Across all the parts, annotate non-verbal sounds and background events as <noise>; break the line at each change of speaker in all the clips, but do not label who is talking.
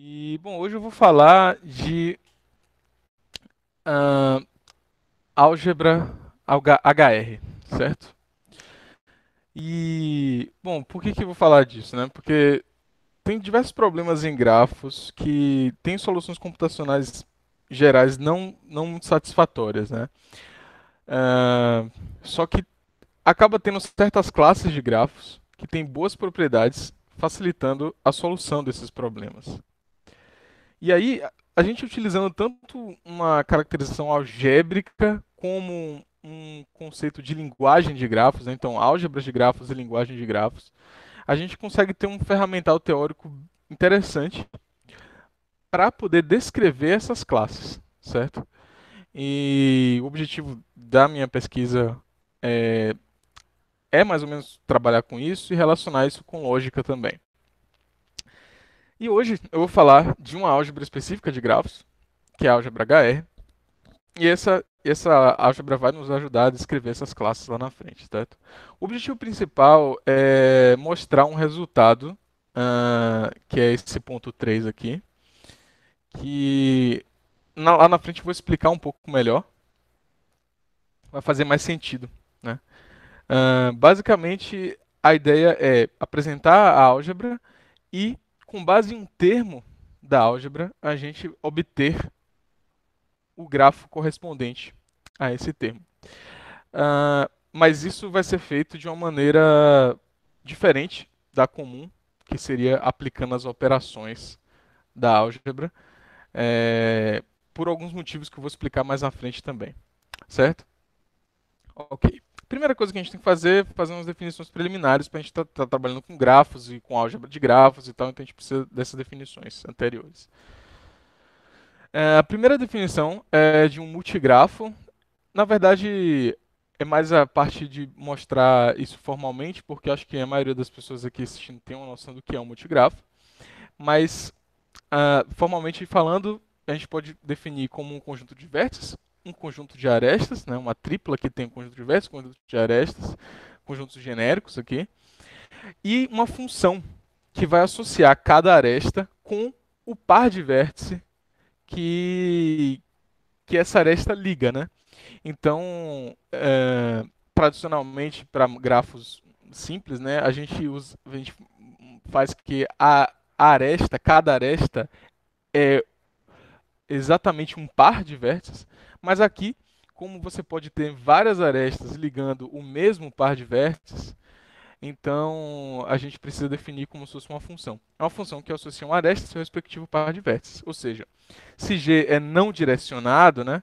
E, bom, hoje eu vou falar de uh, álgebra HR, certo? E, bom, por que, que eu vou falar disso, né? Porque tem diversos problemas em grafos que têm soluções computacionais gerais não, não satisfatórias, né? Uh, só que acaba tendo certas classes de grafos que têm boas propriedades facilitando a solução desses problemas. E aí, a gente utilizando tanto uma caracterização algébrica como um conceito de linguagem de grafos, né? então álgebras de grafos e linguagem de grafos, a gente consegue ter um ferramental teórico interessante para poder descrever essas classes, certo? E o objetivo da minha pesquisa é, é mais ou menos trabalhar com isso e relacionar isso com lógica também. E hoje eu vou falar de uma álgebra específica de grafos, que é a álgebra HR. E essa, essa álgebra vai nos ajudar a descrever essas classes lá na frente, certo? O objetivo principal é mostrar um resultado, uh, que é esse ponto 3 aqui, que na, lá na frente eu vou explicar um pouco melhor. Vai fazer mais sentido, né? Uh, basicamente, a ideia é apresentar a álgebra e com base em um termo da álgebra, a gente obter o grafo correspondente a esse termo. Uh, mas isso vai ser feito de uma maneira diferente da comum, que seria aplicando as operações da álgebra, é, por alguns motivos que eu vou explicar mais na frente também. Certo? Ok. Primeira coisa que a gente tem que fazer é fazer umas definições preliminares para a gente estar tá, tá trabalhando com grafos e com álgebra de grafos e tal, então a gente precisa dessas definições anteriores. É, a primeira definição é de um multigrafo. Na verdade, é mais a parte de mostrar isso formalmente, porque acho que a maioria das pessoas aqui assistindo tem uma noção do que é um multigrafo. Mas, uh, formalmente falando, a gente pode definir como um conjunto de vértices um conjunto de arestas, né, uma tripla que tem um conjunto diverso, um conjunto de arestas, conjuntos genéricos aqui, e uma função que vai associar cada aresta com o par de vértice que, que essa aresta liga. Né? Então, é, tradicionalmente, para grafos simples, né, a, gente usa, a gente faz que a aresta, cada aresta, é exatamente um par de vértices. Mas aqui, como você pode ter várias arestas ligando o mesmo par de vértices, então a gente precisa definir como se fosse uma função. É uma função que associa uma aresta ao seu respectivo par de vértices. Ou seja, se G é não direcionado, né,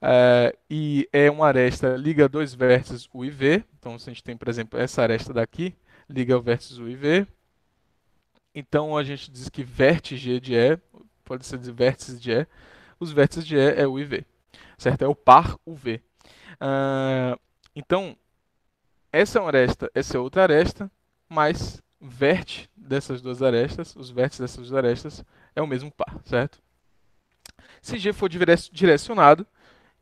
é, e é uma aresta liga dois vértices U e V, então se a gente tem, por exemplo, essa aresta daqui, liga o vértice U e V, então a gente diz que vértice G de E, pode ser de vértices de E, os vértices de E é U e V certo? É o par UV. Uh, ah, então, essa é uma aresta, essa é outra aresta, mas vértice dessas duas arestas, os vértices dessas duas arestas é o mesmo par, certo? Se G for direcionado,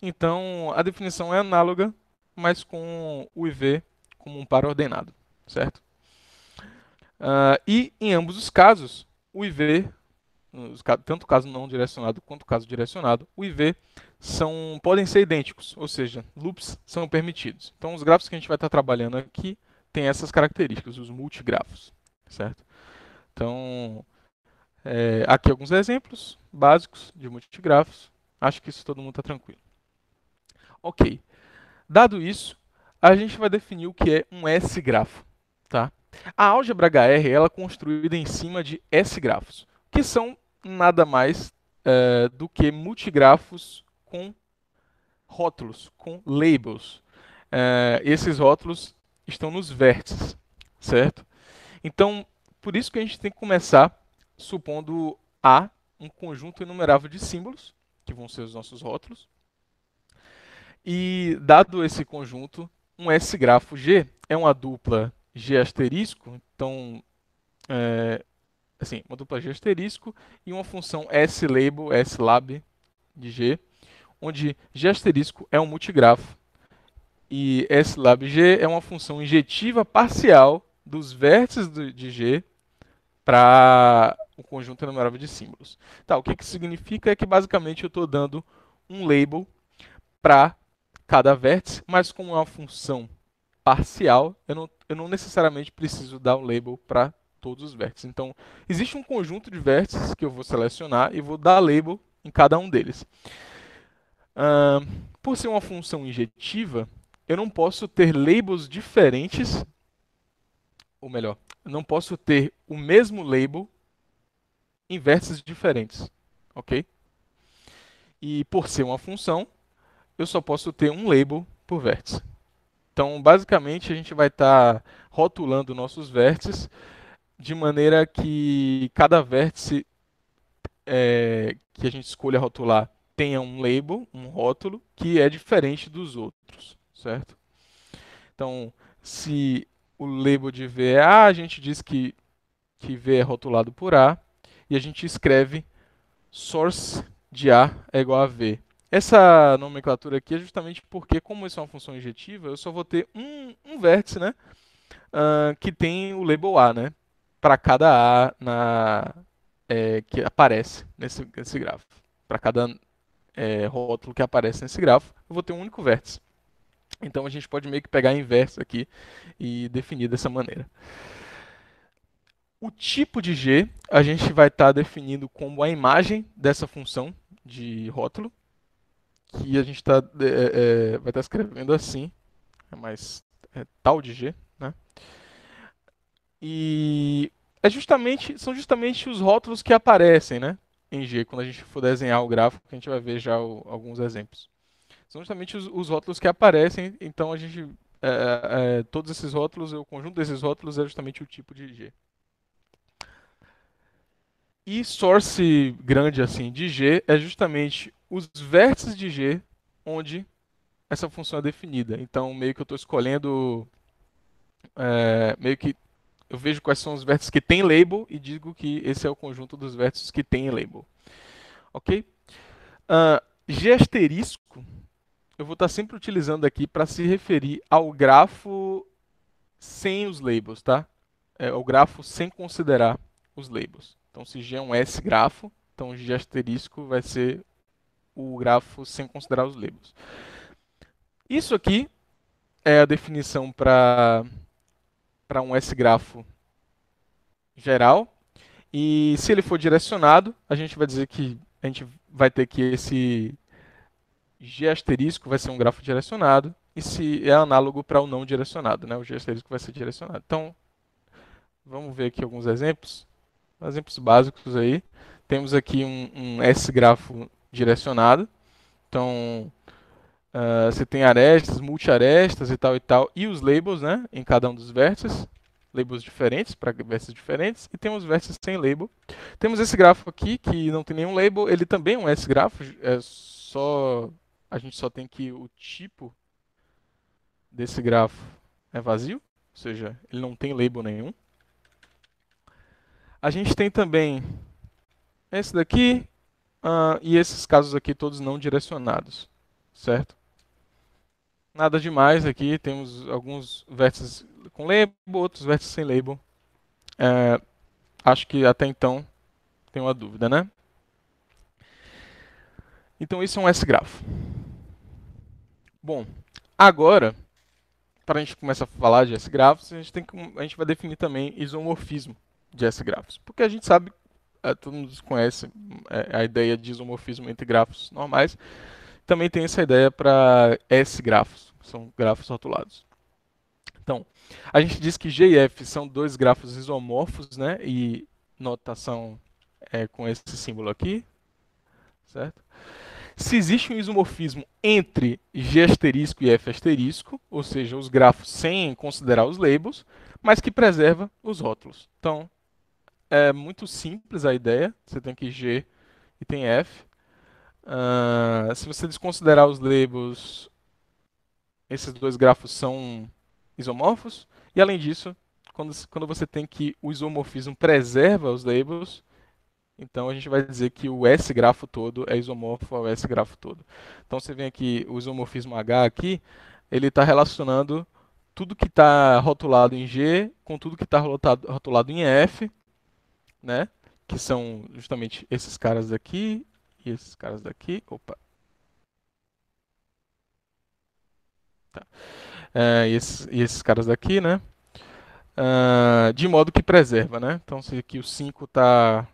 então a definição é análoga, mas com o IV como um par ordenado, certo? Uh, e em ambos os casos, o IV, tanto o caso não direcionado quanto o caso direcionado, o IV são, podem ser idênticos, ou seja, loops são permitidos. Então, os grafos que a gente vai estar trabalhando aqui têm essas características, os multigrafos, certo? Então, é, aqui alguns exemplos básicos de multigrafos. Acho que isso todo mundo está tranquilo. Ok. Dado isso, a gente vai definir o que é um S-grafo. Tá? A álgebra HR ela é construída em cima de S-grafos, que são nada mais é, do que multigrafos com rótulos, com labels. É, esses rótulos estão nos vértices, certo? Então, por isso que a gente tem que começar supondo A, um conjunto enumerável de símbolos, que vão ser os nossos rótulos. E, dado esse conjunto, um S-grafo G é uma dupla G asterisco, então, é, assim, uma dupla G asterisco e uma função S-label, S-lab de G, onde G asterisco é um multigrafo e S lab G é uma função injetiva parcial dos vértices de G para o conjunto enumerável de símbolos. Tá, o que, que significa é que basicamente eu estou dando um label para cada vértice, mas como é uma função parcial, eu não, eu não necessariamente preciso dar um label para todos os vértices. Então, existe um conjunto de vértices que eu vou selecionar e vou dar label em cada um deles por ser uma função injetiva, eu não posso ter labels diferentes, ou melhor, não posso ter o mesmo label em vértices diferentes, ok? E por ser uma função, eu só posso ter um label por vértice. Então, basicamente, a gente vai estar tá rotulando nossos vértices de maneira que cada vértice é, que a gente escolha rotular tenha um label, um rótulo, que é diferente dos outros, certo? Então, se o label de V é A, a gente diz que, que V é rotulado por A, e a gente escreve source de A é igual a V. Essa nomenclatura aqui é justamente porque, como isso é uma função injetiva, eu só vou ter um, um vértice né, uh, que tem o label A, né, para cada A na, é, que aparece nesse, nesse grafo, para cada é, rótulo que aparece nesse grafo, eu vou ter um único vértice. Então a gente pode meio que pegar a inversa aqui e definir dessa maneira. O tipo de G a gente vai estar tá definindo como a imagem dessa função de rótulo, que a gente tá, é, é, vai estar tá escrevendo assim, é mais é, tal de G. Né? E é justamente, são justamente os rótulos que aparecem, né? em G quando a gente for desenhar o gráfico, a gente vai ver já o, alguns exemplos. São justamente os, os, rótulos que aparecem, então a gente, é, é, é, todos esses rótulos, o conjunto desses rótulos é justamente o tipo de G. E source grande assim de G é justamente os vértices de G onde essa função é definida. Então meio que eu estou escolhendo é, meio que eu vejo quais são os vértices que têm label e digo que esse é o conjunto dos vértices que têm label. Ok? Uh, G asterisco, eu vou estar sempre utilizando aqui para se referir ao grafo sem os labels, tá? É o grafo sem considerar os labels. Então, se G é um S grafo, então G asterisco vai ser o grafo sem considerar os labels. Isso aqui é a definição para para um S-grafo geral. E se ele for direcionado, a gente vai dizer que a gente vai ter que esse G asterisco vai ser um grafo direcionado. E se é análogo para o não direcionado, né? o G asterisco vai ser direcionado. Então, vamos ver aqui alguns exemplos. Exemplos básicos aí. Temos aqui um, um S-grafo direcionado. Então, Uh, você tem arestas, multi arestas e tal e tal, e os labels, né, em cada um dos vértices, labels diferentes para vértices diferentes, e temos vértices sem label. Temos esse gráfico aqui que não tem nenhum label, ele também é um S-grafo, é só a gente só tem que o tipo desse grafo é vazio, ou seja, ele não tem label nenhum. A gente tem também esse daqui uh, e esses casos aqui todos não direcionados, certo? Nada demais aqui, temos alguns vértices com label, outros vértices sem label. É, acho que até então tem uma dúvida, né? Então isso é um S-grafo. Bom, agora, para a gente começar a falar de S-grafos, a gente, tem que, a gente vai definir também isomorfismo de S-grafos. Porque a gente sabe, é, todo mundo conhece é, a ideia de isomorfismo entre grafos normais, também tem essa ideia para S-grafos, que são grafos rotulados. Então, a gente diz que G e F são dois grafos isomorfos, né? E notação é com esse símbolo aqui, certo? Se existe um isomorfismo entre G asterisco e F asterisco, ou seja, os grafos sem considerar os labels, mas que preserva os rótulos. Então, é muito simples a ideia. Você tem que G e tem F. Uh, se você desconsiderar os labels, esses dois grafos são isomorfos. E além disso, quando, quando você tem que o isomorfismo preserva os labels, então a gente vai dizer que o S grafo todo é isomorfo ao S grafo todo. Então você vem aqui, o isomorfismo H aqui, ele está relacionando tudo que está rotulado em G com tudo que está rotulado em F, né? que são justamente esses caras aqui e esses caras daqui, opa. Tá. É, e, esses, e, esses, caras daqui, né? Uh, de modo que preserva, né? Então, se aqui o 5 está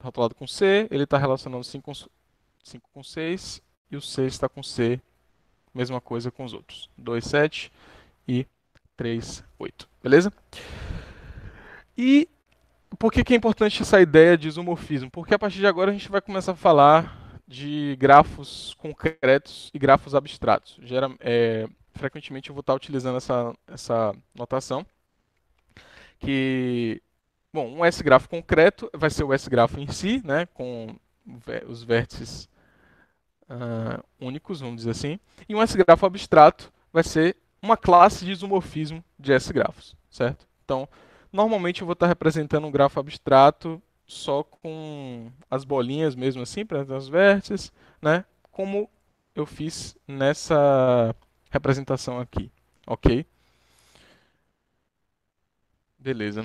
rotulado com C, ele está relacionando 5 com, 5 com 6 e o 6 está com C, mesma coisa com os outros. 2, 7 e 3, 8. Beleza? E por que, que é importante essa ideia de isomorfismo? Porque a partir de agora a gente vai começar a falar de grafos concretos e grafos abstratos. Gera, é, frequentemente eu vou estar utilizando essa, essa notação, que, bom, um S-grafo concreto vai ser o S-grafo em si, né, com os vértices uh, únicos, vamos dizer assim, e um S-grafo abstrato vai ser uma classe de isomorfismo de S-grafos, certo? Então, Normalmente eu vou estar representando um grafo abstrato só com as bolinhas mesmo assim, para as vértices, né? Como eu fiz nessa representação aqui, ok? Beleza.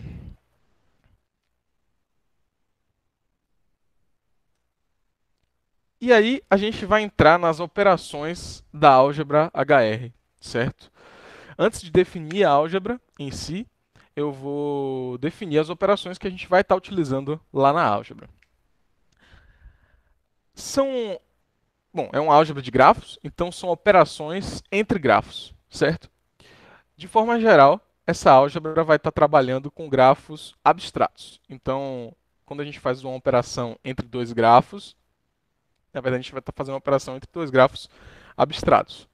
E aí a gente vai entrar nas operações da álgebra HR, certo? Antes de definir a álgebra em si, eu vou definir as operações que a gente vai estar tá utilizando lá na álgebra. São, bom, é uma álgebra de grafos, então são operações entre grafos, certo? De forma geral, essa álgebra vai estar tá trabalhando com grafos abstratos. Então, quando a gente faz uma operação entre dois grafos, na verdade a gente vai estar tá fazendo uma operação entre dois grafos abstratos.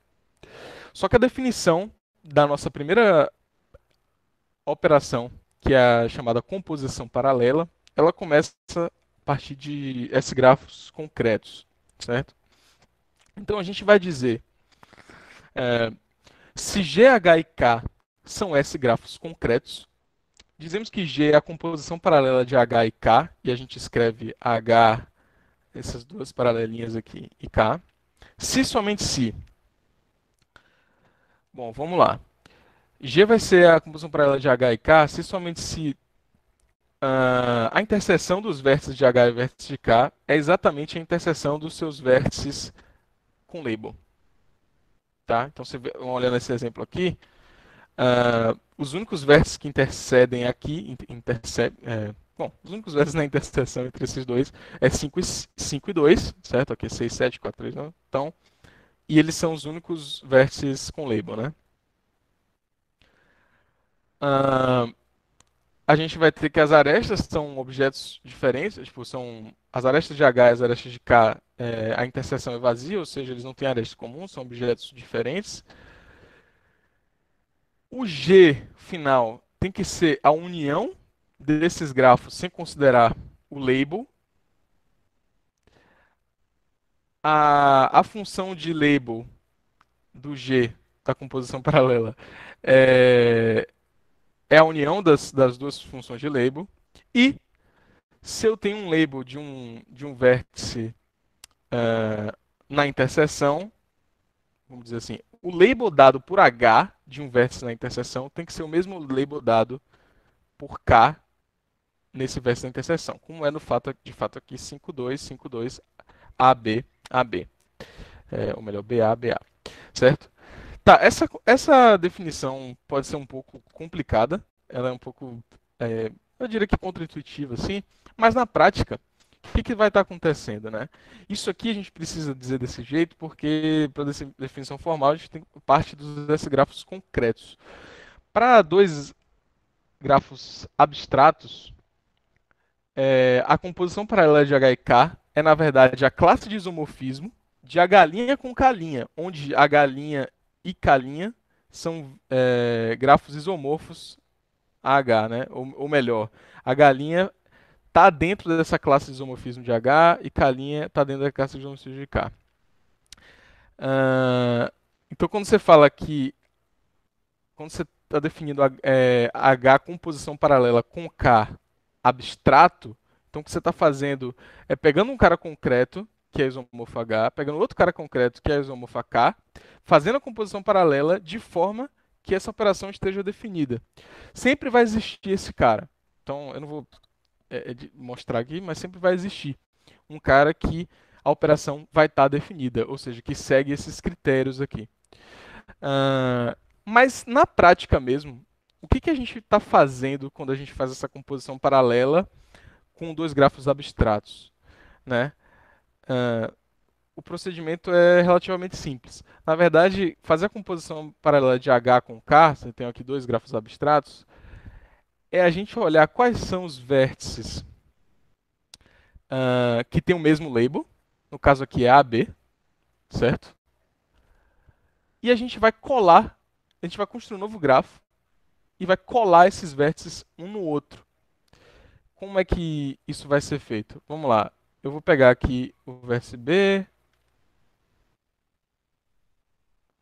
Só que a definição da nossa primeira operação, que é a chamada composição paralela, ela começa a partir de S-grafos concretos, certo? Então a gente vai dizer é, se GH e K são S-grafos concretos, dizemos que G é a composição paralela de H e K, e a gente escreve H, essas duas paralelinhas aqui, e K. Se somente se. Bom, vamos lá. G vai ser a composição paralela de H e K se somente se uh, a interseção dos vértices de H e vértices de K é exatamente a interseção dos seus vértices com label. Tá? Então, você vê, olhando esse exemplo aqui, uh, os únicos vértices que intercedem aqui, é, bom, os únicos vértices na interseção entre esses dois é 5 e, 5 e 2, certo? Aqui é 6, 7, 4, 3, 9. Então, e eles são os únicos vértices com label, né? Uh, a gente vai ter que as arestas são objetos diferentes, tipo, são as arestas de H e as arestas de K, é, a interseção é vazia, ou seja, eles não têm arestas comuns, são objetos diferentes. O G final tem que ser a união desses grafos sem considerar o label. A, a função de label do G da composição <laughs> paralela é, é a união das, das duas funções de label. E se eu tenho um label de um, de um vértice uh, na interseção, vamos dizer assim, o label dado por H de um vértice na interseção tem que ser o mesmo label dado por K nesse vértice da interseção, como é no fato, de fato aqui 5 2 AB, AB. É, ou melhor, BA, BA. Certo? Tá, essa, essa definição pode ser um pouco complicada, ela é um pouco, é, eu diria que contraintuitiva, assim, mas na prática, o que, que vai estar tá acontecendo, né? Isso aqui a gente precisa dizer desse jeito, porque para definição formal a gente tem parte dos grafos concretos. Para dois grafos abstratos, é, a composição paralela de H e K é, na verdade, a classe de isomorfismo de a galinha com K onde a galinha e Calinha são é, grafos isomorfos a H, né? Ou, ou, melhor, a galinha está dentro dessa classe de isomorfismo de H e Calinha está dentro da classe de isomorfismo de K. Uh, então, quando você fala que quando você está definindo é, H com posição paralela com K abstrato, então o que você está fazendo é pegando um cara concreto, que é isomorfo H, pegando outro cara concreto, que é isomorfo K, fazendo a composição paralela de forma que essa operação esteja definida. Sempre vai existir esse cara. Então, eu não vou é, é mostrar aqui, mas sempre vai existir um cara que a operação vai estar tá definida, ou seja, que segue esses critérios aqui. Uh, mas na prática mesmo, o que, que a gente está fazendo quando a gente faz essa composição paralela com dois grafos abstratos? Né? Uh, o procedimento é relativamente simples. Na verdade, fazer a composição paralela de H com K, você tem aqui dois grafos abstratos, é a gente olhar quais são os vértices uh, que têm o mesmo label, no caso aqui é AB, certo? E a gente vai colar, a gente vai construir um novo grafo e vai colar esses vértices um no outro. Como é que isso vai ser feito? Vamos lá, eu vou pegar aqui o vértice B,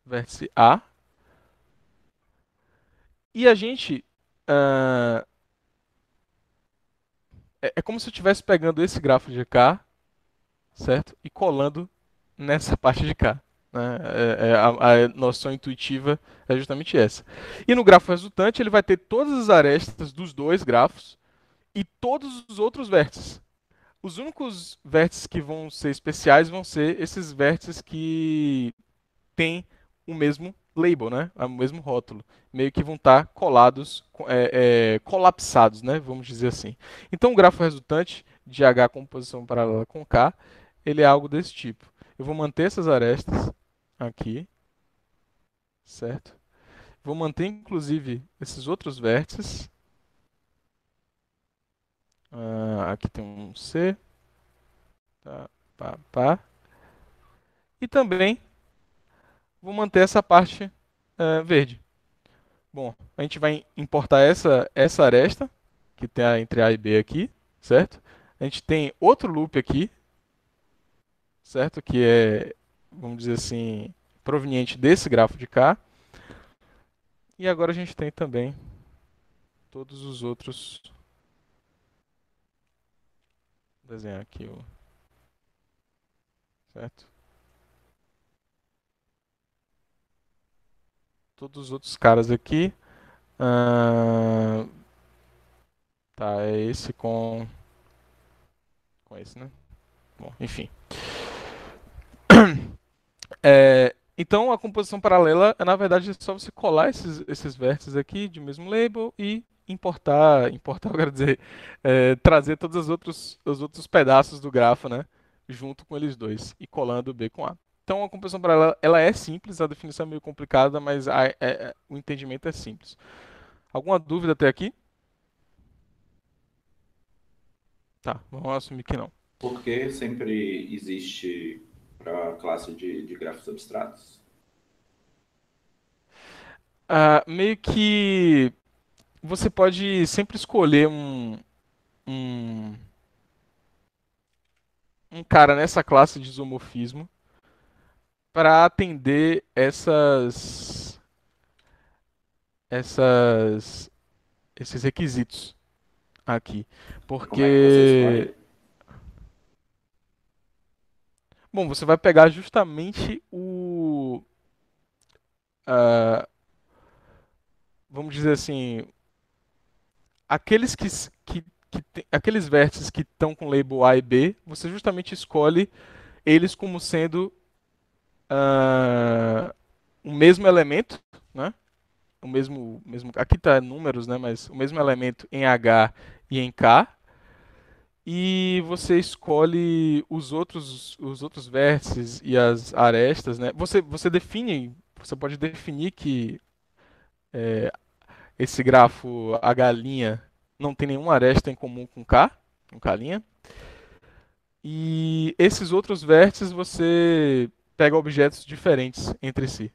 vértice A. E a gente. Uh, é, é, como se eu estivesse pegando esse grafo de cá, certo? E colando nessa <laughs> parte de cá. Né? É, é, a, a noção intuitiva é justamente essa. E no grafo resultante, ele vai ter todas as arestas dos dois grafos e todos os outros vértices. Os únicos vértices que vão ser especiais vão ser esses vértices que têm o mesmo label, né? O mesmo rótulo. Meio que vão estar tá colados, é, é, colapsados, né? Vamos dizer assim. Então, o grafo resultante de H composição paralela com K, ele é algo desse tipo. Eu vou manter essas arestas aqui, certo? Vou manter, inclusive, esses outros vértices. Ah, aqui tem um C. Tá, pá, pá. E também vou manter essa parte é, verde. Bom, a gente vai importar essa, essa aresta, que tem a entre A e B aqui, certo? A gente tem outro loop aqui, certo? Que é, vamos dizer assim, proveniente desse grafo de cá. E agora a gente tem também todos os outros. Vou desenhar aqui o. Certo? todos os outros caras aqui. Uh, tá, é esse com. Com esse, né? Bom, enfim. <clears throat> É, então a composição paralela é na verdade é só você colar esses, esses vértices aqui de mesmo label e importar, importar, eu <laughs> quero dizer, é, trazer todos os outros, os outros pedaços do grafo, né? Junto com eles dois e colando B com A. Então, a compreensão para ela é simples, a definição é meio complicada, mas a, é, é, o entendimento é simples. Alguma dúvida até aqui? Tá, vamos assumir que não.
Por que sempre existe para a classe de, de grafos abstratos?
Ah, meio que você pode sempre escolher um, um, um cara nessa classe de isomorfismo para atender essas essas esses requisitos aqui, porque é Bom, você vai pegar justamente o uh, vamos dizer assim, aqueles que, que, que aqueles vértices que estão com label A e B, você justamente escolhe eles como sendo uh, o mesmo elemento, né? O mesmo, mesmo aqui está números, né? Mas o mesmo elemento em H e em K. E você escolhe os outros, os outros vértices e as arestas, né? Você, você define, você pode definir que é, esse grafo H não tem nenhuma aresta em comum com K, com K linha. E esses outros vértices você pega objetos diferentes entre si.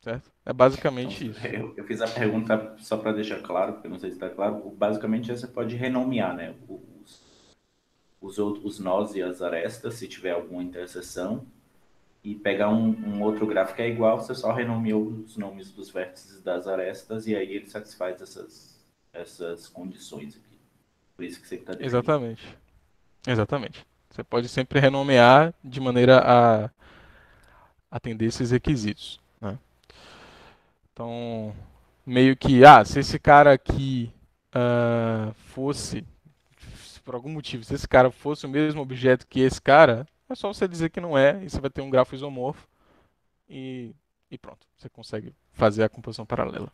Certo? É basicamente então, isso. Eu, eu fiz a pergunta
só para deixar claro, porque não sei se está claro. Basicamente, você pode renomear né, os, os, outros, os nós e as arestas, se tiver alguma interseção, e pegar um, um, outro gráfico que é igual, você só renomeou os nomes dos vértices das arestas e aí ele satisfaz essas, essas condições aqui. Por isso que você está Exatamente.
Exatamente. Você pode sempre renomear de maneira a atender esses requisitos. Né? Então, meio que, ah, se esse cara aqui uh, fosse, por algum motivo, se esse cara fosse o mesmo objeto que esse cara, é só você dizer que não é, e você vai ter um grafo isomorfo, e, e pronto, você consegue fazer a composição paralela.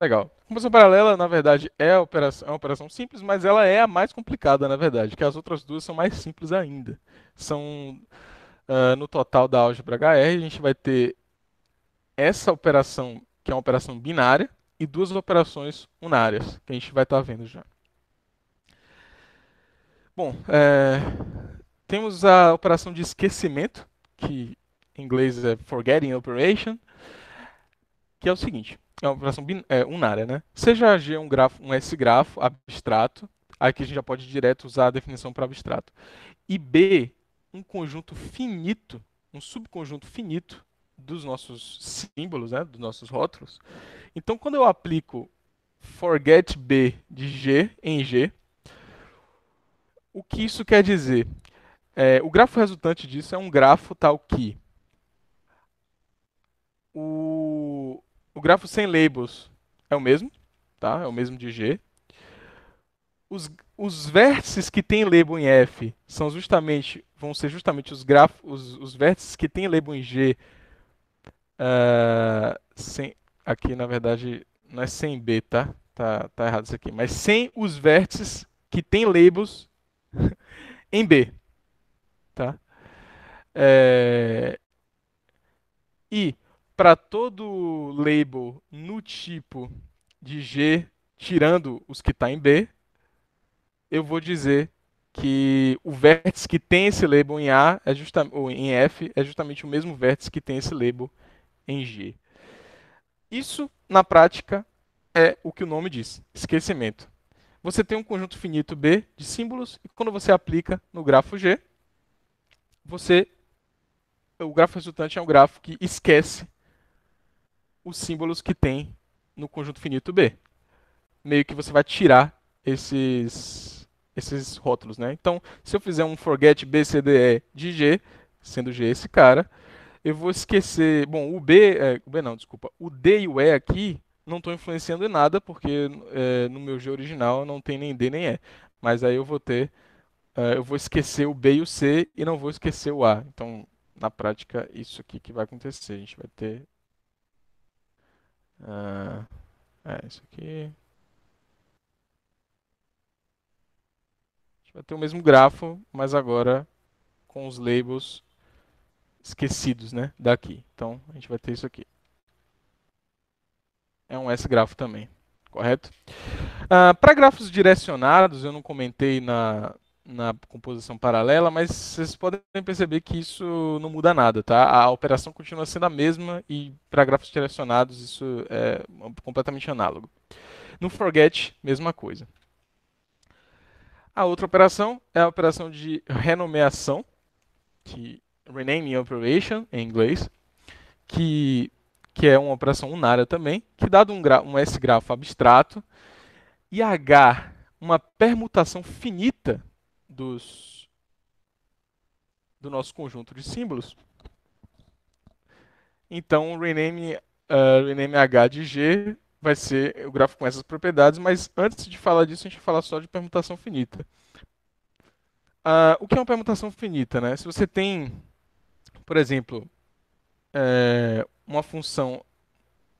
Legal. A composição paralela, na verdade, é, operação, é uma operação simples, mas ela é a mais complicada, na verdade, que as outras duas são mais simples ainda. São ah, no total da álgebra HR, a gente vai ter essa operação, que é uma operação binária, e duas operações unárias, que a gente vai estar tá vendo já. Bom, é, temos a operação de esquecimento, que em inglês é forgetting operation, que é o seguinte, é uma operação é, unária, né? Seja G um grafo, um S grafo abstrato, aqui a gente já pode direto usar a definição para abstrato. E B um conjunto finito, um subconjunto finito dos nossos símbolos, né, dos nossos rótulos. Então, quando eu aplico forget b de g em g, o que isso quer dizer? É, o grafo resultante disso é um grafo tal que o, o grafo sem labels é o mesmo, tá? É o mesmo de G. Os, os vértices que têm label em F são justamente vão ser justamente os grafos, os, os vértices que têm label em G. Uh, sem, aqui, na verdade, não é sem B, tá? tá? Tá errado isso aqui. Mas sem os vértices que têm labels <laughs> em B. Tá? É... E para todo label no tipo de G, tirando os que está em B, eu vou dizer que o vértice que tem esse label em A é justamente ou em F é justamente o mesmo vértice que tem esse label em G. Isso, na prática, é o que o nome diz, esquecimento. Você tem um conjunto finito B de símbolos e quando você aplica no grafo G, você o grafo resultante é um grafo que esquece os símbolos que tem no conjunto finito B. Meio que você vai tirar esses esses rótulos, né? Então, se eu fizer um forget BCDE de G, sendo G esse cara, eu vou esquecer, bom, o B, é, o B não, desculpa, o D e o E aqui não estão influenciando em nada, porque é, no meu G original não tem nem D nem E, mas aí eu vou ter, é, eu vou esquecer o B e o C e não vou esquecer o A. Então, na prática, isso aqui que vai acontecer, a gente vai ter... Uh, é, isso aqui... vai ter o mesmo grafo, mas agora com os labels esquecidos né, daqui. Então, a gente vai ter isso aqui. É um S-grafo também, correto? Ah, para grafos direcionados, eu não comentei na, na composição paralela, mas vocês podem perceber que isso não muda nada, tá? A operação continua sendo a mesma e para grafos direcionados isso é completamente análogo. No forget, mesma coisa. A outra operação é a operação de renomeação, que renaming operation em inglês, que, que é uma operação unária também, que dado um, um S grafo abstrato e H uma permutação finita dos do nosso conjunto de símbolos. Então, rename, uh, rename H de G vai ser o grafo com essas propriedades, mas antes de falar disso, a gente vai falar só de permutação finita. Ah, o que é uma permutação finita? Né? Se você tem, por exemplo, é, uma função,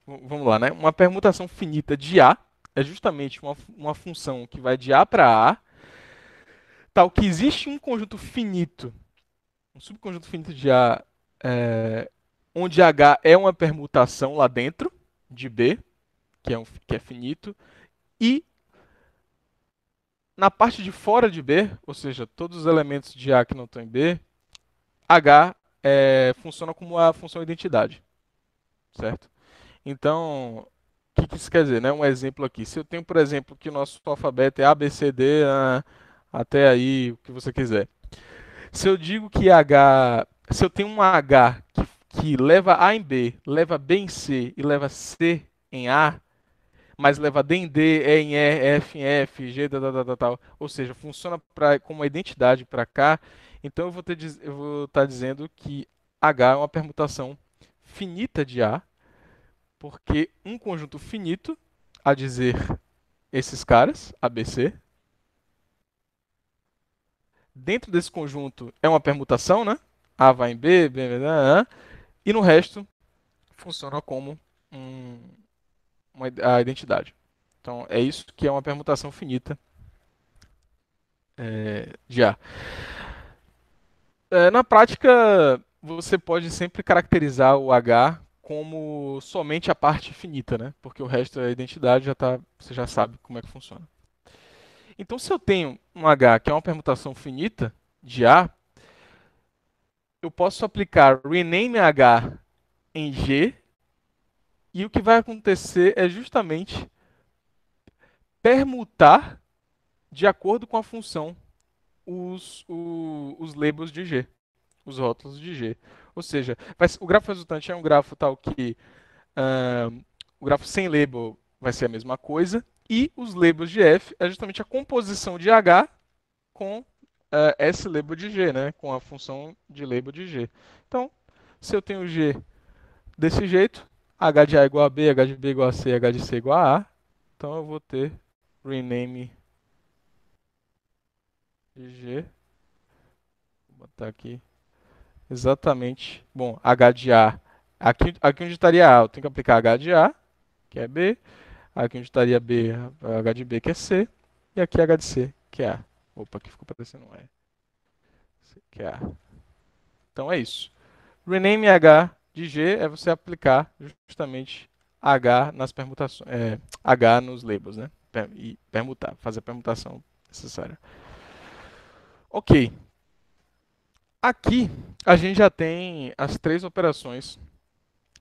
vamos lá, né? uma permutação finita de A, é justamente uma, uma função que vai de A para A, tal que existe um conjunto finito, um subconjunto finito de A, é, onde H é uma permutação lá dentro de B, que é, um, que é finito, e na parte de fora de B, ou seja, todos os elementos de A que não estão em B, H é, funciona como a função identidade, certo? Então, o que, que isso quer dizer? Né? Um exemplo aqui. Se eu tenho, por exemplo, que o nosso alfabeto é A, B, C, D, a, até aí, o que você quiser. Se eu digo que H, se eu tenho um H que, que leva A em B, leva B em C e leva C em A, mas leva D em D, E em E, F em F, G, da, da, da, tal. Ou seja, funciona pra, como uma identidade para cá. Então eu vou estar tá dizendo que H é uma permutação finita de A, porque um conjunto finito, a dizer esses caras, ABC, dentro desse conjunto é uma permutação, né? A vai em B, B, B, B, B e no resto funciona como um, uma, a identidade. Então, é isso que é uma permutação finita é, de A. É, na prática, você pode sempre caracterizar o H como somente a parte finita, né? Porque o resto da é identidade já tá, você já sabe como é que funciona. Então, se eu tenho um H que é uma permutação finita de A, eu posso aplicar rename H em G e o que vai acontecer é justamente permutar de acordo com a função os, o, os labels de G, os rótulos de G. Ou seja, o grafo resultante é um grafo tal que uh, o grafo sem label vai ser a mesma coisa, e os labels de F é justamente a composição de H com uh, S label de G, né? com a função de label de G. Então, se eu tenho G desse jeito, h de A é igual a B, h de B é igual a C, h de C é igual a A. Então eu vou ter rename G. Vou botar aqui. Exatamente. Bom, h de A. Aqui, aqui onde estaria A, eu tenho que aplicar h de A, que é B. Aqui onde estaria B, h de B, que é C. E aqui h de C, que é A. Opa, aqui ficou parecendo um E. Que é A. Então é isso. Rename H de G é você aplicar justamente H nas permutações, é, H nos labels, né? E permutar, fazer a permutação necessária. Ok. Aqui a gente já tem as três operações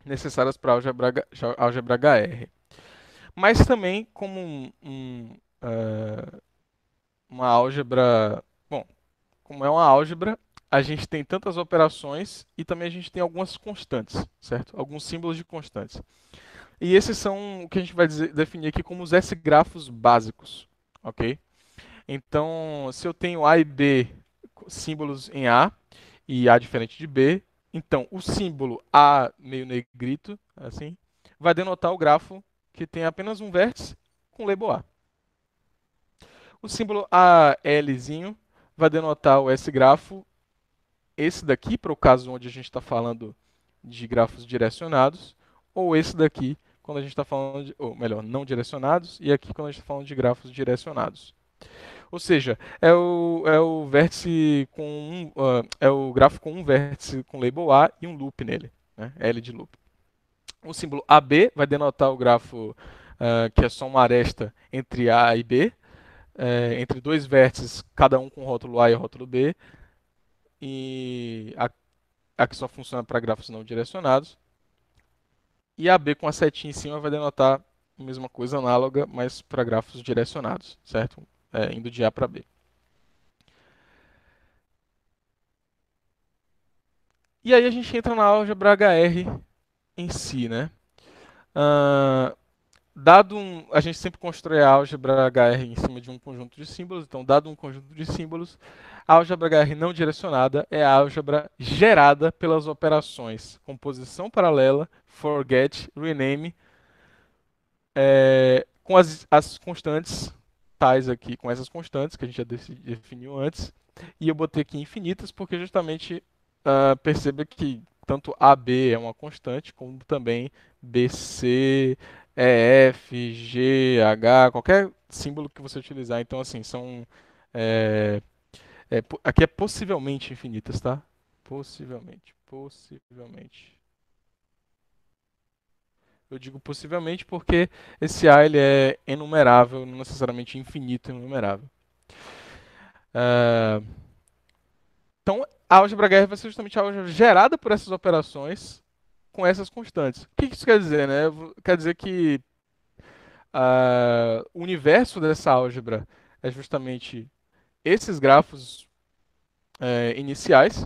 necessárias para álgebra, álgebra HR. Mas também como um, um, uh, uma álgebra, bom, como é uma álgebra, a gente tem tantas operações e também a gente tem algumas constantes, certo? Alguns símbolos de constantes. E esses são o que a gente vai dizer, definir aqui como os S-grafos básicos, ok? Então, se eu tenho A e B símbolos em A e A diferente de B, então o símbolo A meio negrito, assim, vai denotar o grafo que tem apenas um vértice com label A. O símbolo ALzinho vai denotar o S-grafo esse daqui para o caso onde a gente está falando de grafos direcionados, ou esse daqui quando a gente está falando, de, ou melhor, não direcionados, e aqui quando a gente está falando de grafos direcionados. Ou seja, é o, é o vértice com um, uh, é o grafo com um vértice com label A e um loop nele, né? L de loop. O símbolo AB vai denotar o grafo uh, que é só uma aresta entre A e B, eh, entre dois vértices, cada um com rótulo A e rótulo B, e a, a que só funciona para grafos não direcionados. E a B com a setinha em cima vai denotar a mesma coisa análoga, mas para grafos direcionados, certo? É, indo de A para B. E aí a gente entra na álgebra HR em si, né? Uh, dado um, a gente sempre constrói a álgebra HR em cima de um conjunto de símbolos, então dado um conjunto de símbolos, a álgebra HR não direcionada é a álgebra gerada pelas operações composição paralela, forget, rename, é, com as, as constantes tais aqui, com essas constantes que a gente já definiu antes, e eu botei aqui infinitas porque justamente uh, perceba que tanto AB é uma constante, como também BC, e, é, F, G, H, qualquer símbolo que você utilizar. Então, assim, são. É, é, aqui é possivelmente infinitas, tá? Possivelmente, possivelmente. Eu digo possivelmente porque esse A ele é enumerável, não necessariamente infinito enumerável. Uh, então, a álgebra GR vai ser justamente a álgebra gerada por essas operações com essas constantes. O que isso quer dizer, né? Quer dizer que uh, o universo dessa álgebra é justamente esses grafos uh, iniciais,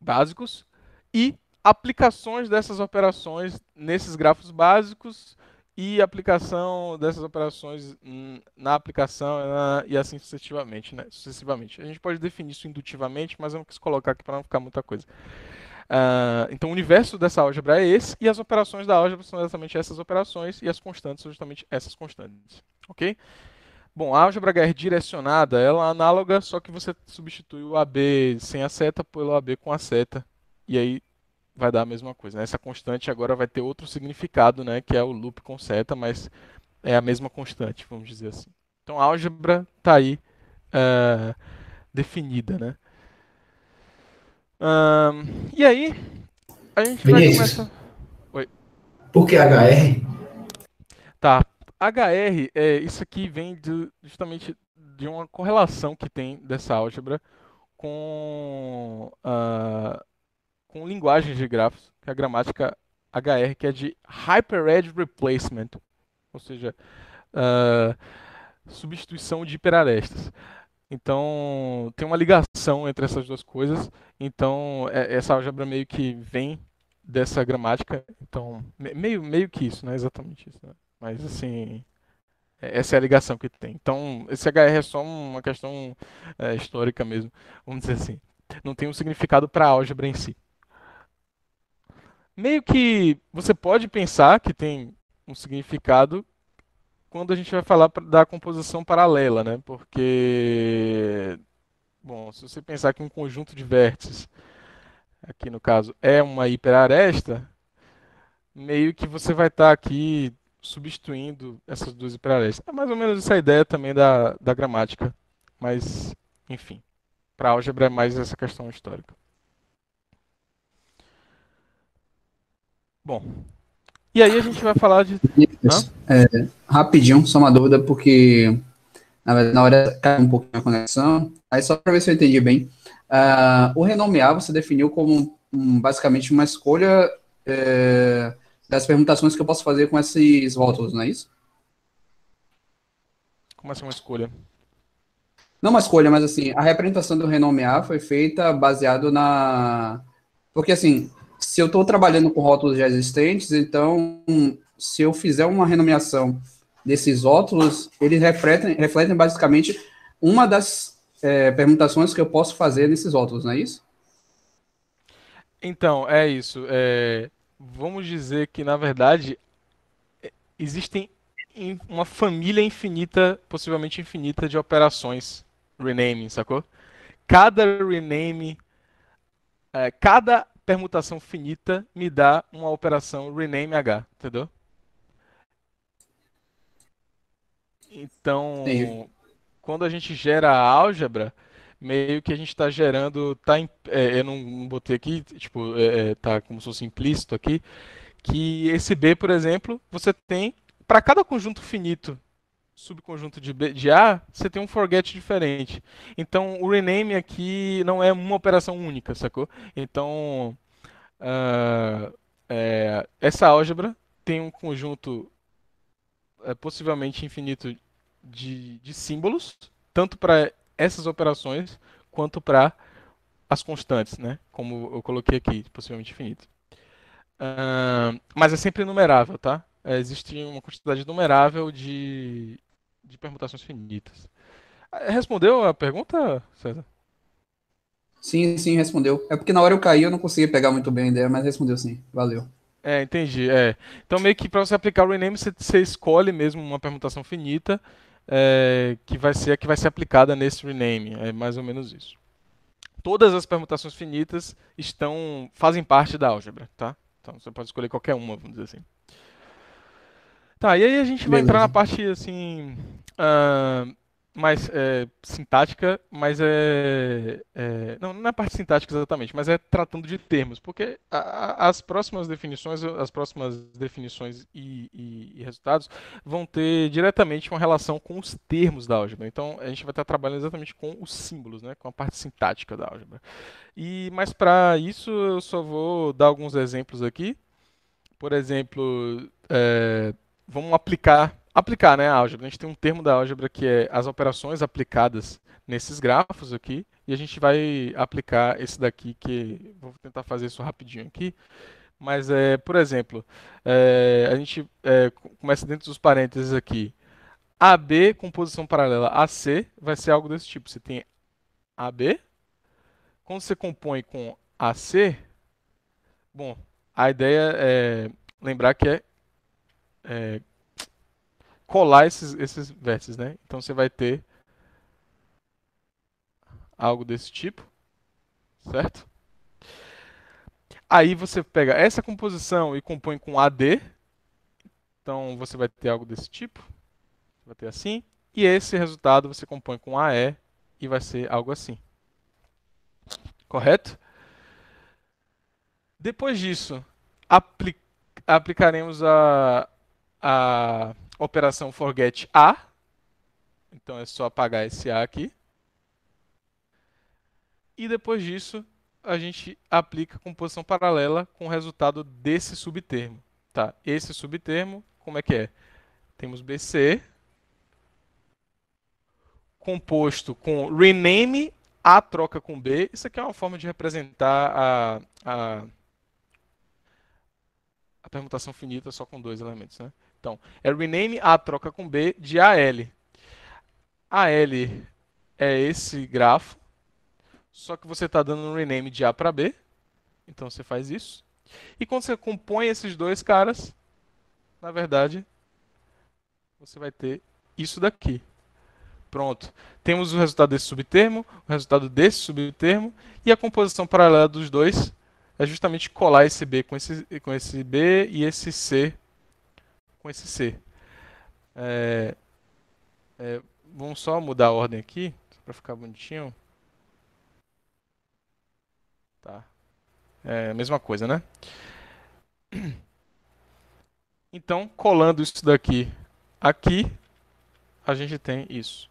básicos, e aplicações dessas operações nesses grafos básicos e aplicação dessas operações na aplicação e assim sucessivamente, né? sucessivamente. A gente pode definir isso indutivamente, mas eu não quis colocar aqui para não ficar muita coisa. Uh, então, o universo dessa álgebra é esse, e as operações da álgebra são exatamente essas operações, e as constantes são justamente essas constantes. Ok? Bom, a álgebra HR direcionada ela é análoga, só que você substitui o AB sem a seta pelo AB com a seta, e aí vai dar a mesma coisa. Né? Essa constante agora vai ter outro significado, né, que é o loop com seta, mas é a mesma constante, vamos dizer assim. Então, a álgebra está aí uh, definida. Né? Um, e aí, a gente Vinícius, vai começar. Oi. Por que HR? Tá. HR, é, isso aqui vem de, justamente de uma correlação que tem dessa álgebra com, uh, com linguagens de grafos, que é a gramática HR, que é de Hyperedge Replacement, ou seja, uh, substituição de hiperarestas. Então, tem uma ligação entre essas duas coisas. Então, é, essa álgebra meio que vem dessa gramática. Então, meio, meio que isso, não é exatamente isso. Né? Mas, assim, é, essa é a ligação que tem. Então, esse HR é só uma questão é, histórica mesmo, vamos dizer assim. Não tem um significado para a álgebra em si. Meio que você pode pensar que tem um significado quando a gente vai falar da composição paralela, né? Porque, bom, se você pensar que um conjunto de vértices, aqui no caso, é uma hiperaresta, meio que você vai estar tá aqui substituindo essas duas hiperarestas. É mais ou menos essa ideia também da, da gramática, mas, enfim, para álgebra é mais essa questão histórica. Bom,
e aí a gente vai falar de. É, rapidinho, só uma dúvida, porque na, hora caiu um pouquinho a conexão. Aí só para ver se eu entendi bem. Uh, o renomear você definiu como um, basicamente uma escolha é, das permutações que eu posso fazer com esses votos não é isso? Como assim uma escolha? Não uma escolha, mas assim, a representação do renomear foi feita baseado na. Porque assim, se eu estou trabalhando com rótulos já existentes, então se eu fizer uma renomeação desses rótulos, eles refletem, refletem basicamente uma das é, permutações que eu posso fazer nesses rótulos, não é isso?
Então, é isso. É, vamos dizer que, na verdade, é, existem uma família infinita, possivelmente infinita, de operações renaming, sacou? Cada rename, é, cada permutação finita me dá uma operação rename H, entendeu? Então, Sim. quando a gente gera a álgebra, meio que a gente está gerando, tá, é, eu não botei aqui, tipo, é, é, tá como se fosse implícito aqui, que esse B, por exemplo, você tem para cada conjunto finito subconjunto de, B, de A, você tem um forget diferente. Então, o rename aqui não é uma operação única, sacou? Então, uh, é, essa álgebra tem um conjunto é, possivelmente infinito de, de símbolos, tanto para essas operações quanto para as constantes, né? Como eu coloquei aqui, possivelmente infinito. Uh, mas é sempre numerável, tá? É, existe uma quantidade numerável de, de permutações finitas.
Ah, respondeu a pergunta, César? Sim, sim, respondeu. É porque na hora eu caí, eu não consegui pegar muito bem a ideia, mas respondeu sim. Valeu.
É, entendi. É. Então, meio que para você aplicar o rename, você, você, escolhe mesmo uma permutação finita é, que vai ser a que vai ser aplicada nesse rename. É mais ou menos isso. Todas as permutações finitas estão fazem parte da álgebra, tá? Então, você pode escolher qualquer uma, vamos dizer assim. Tá, e aí a gente Beleza. vai entrar na parte assim uh, mais é, sintática, mas é, é, Não, não é parte sintática exatamente, mas é tratando de termos, porque a, a, as próximas definições, as próximas definições e, e, e, resultados vão ter diretamente uma relação com os termos da álgebra. Então a gente vai estar trabalhando exatamente com os símbolos, né, com a parte sintática da álgebra. E mas para isso eu só vou dar alguns exemplos aqui. Por exemplo, é, vamos aplicar aplicar né, a álgebra. A gente tem um termo da álgebra que é as operações aplicadas nesses grafos aqui, e a gente vai aplicar esse daqui, que vou tentar fazer isso rapidinho aqui. Mas, é, por exemplo, é, a gente é, começa dentro dos parênteses aqui. AB com posição paralela AC vai ser algo desse tipo. Você tem AB. Quando você compõe com AC, bom, a ideia é lembrar que é, é colar esses, esses vértices, né? Então você vai ter algo desse tipo, certo? Aí você pega essa composição e compõe com AD. Então você vai ter algo desse tipo. Vai ter assim. E esse resultado você compõe com AE e vai ser algo assim. Correto? Depois disso, aplicaremos a, a operação forget A. Então é só apagar esse A aqui. E depois disso, a gente aplica a composição paralela com o resultado desse subtermo. Tá? Esse subtermo, como é que é? Temos BC composto com rename A troca com B. Isso aqui é uma forma de representar a, a, a permutação finita só com dois elementos. Né? Então, é rename A troca com B de AL. AL é esse grafo, só que você está dando um rename de A para B. Então, você faz isso. E quando você compõe esses dois caras, na verdade, você vai ter isso daqui. Pronto. Temos o resultado desse subtermo, o resultado desse subtermo, e a composição paralela dos dois é justamente colar esse B com esse, com esse B e esse C com esse C. É, é, vamos só mudar a ordem aqui, para ficar bonitinho. Tá. É, mesma coisa, né? <clears throat> Então, colando isso daqui aqui, a gente tem isso.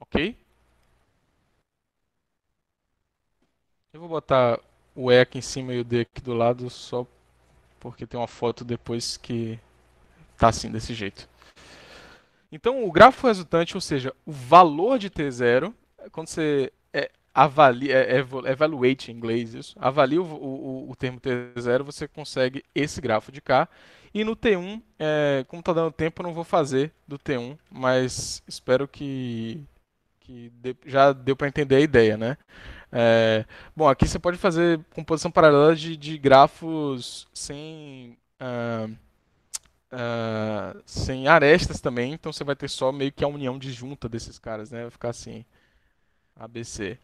Ok? Eu vou botar o E aqui em cima e o D aqui do lado só porque tem uma foto depois que tá assim desse jeito. Então, o grafo resultante, ou seja, o valor de T0, quando você é, avalia, é, é, é, evaluate em inglês isso, avalia o, o, o, termo T0, você consegue esse grafo de cá. E no T1, é, como está dando tempo, eu não vou fazer do T1, mas espero que, que já deu para entender a ideia, né? É, bom, aqui você pode fazer composição paralela de, de grafos sem... Uh, uh, sem arestas também, então você vai ter só meio que a união disjunta desses caras, né? Vai ficar assim, ABC.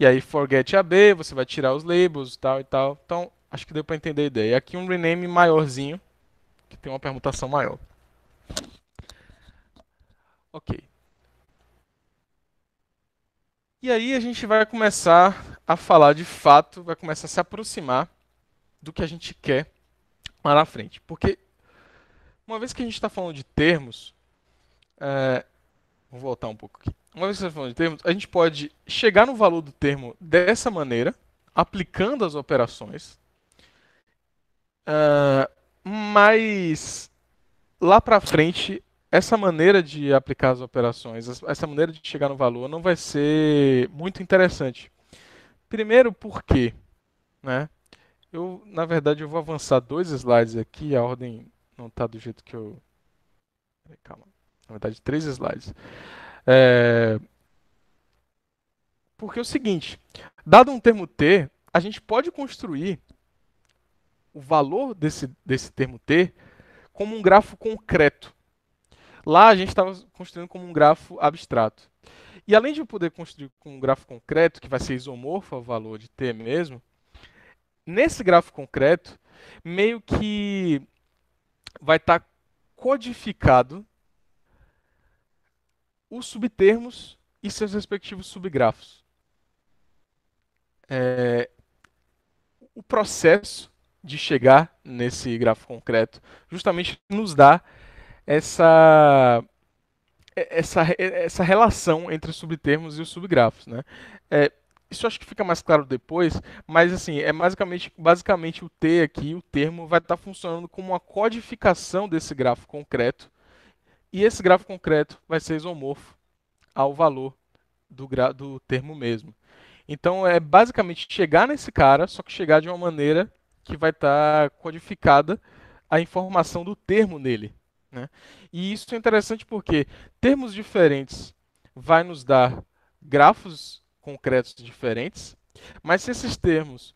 E aí forget AB, você vai tirar os labels tal e tal. Então, acho que deu para entender a ideia. E aqui um rename maiorzinho, que tem uma permutação maior. Ok. E aí a gente vai começar a falar de fato, vai começar a se aproximar do que a gente quer lá na frente. Porque uma vez que a gente está falando de termos, é... vou voltar um pouco aqui. Uma vez que a gente está falando de termos, a gente pode chegar no valor do termo dessa maneira, aplicando as operações, é, mas lá para frente, essa maneira de aplicar as operações, essa maneira de chegar no valor, não vai ser muito interessante. Primeiro, por quê? Né? Eu, na verdade, eu vou avançar dois slides aqui, a ordem não tá do jeito que eu. Calma. Na verdade, três slides. É... Porque é o seguinte: dado um termo T, a gente pode construir o valor desse, desse termo T como um grafo concreto. Lá a gente estava construindo como um grafo abstrato. E além de eu poder construir com um grafo concreto, que vai ser isomorfo ao valor de t mesmo, nesse grafo concreto, meio que vai estar tá codificado os subtermos e seus respectivos subgrafos. É, o processo de chegar nesse grafo concreto justamente nos dá essa essa, essa relação entre os subtermos e os subgrafos. Né? É, isso acho que fica mais claro depois, mas assim, é basicamente, basicamente o T aqui, o termo, vai estar tá funcionando como uma codificação desse grafo concreto, e esse grafo concreto vai ser isomorfo ao valor do, do termo mesmo. Então é basicamente chegar nesse cara, só que chegar de uma maneira que vai estar tá codificada a informação do termo nele. Né? E isso é interessante porque termos diferentes vai nos dar grafos concretos diferentes, mas se esses termos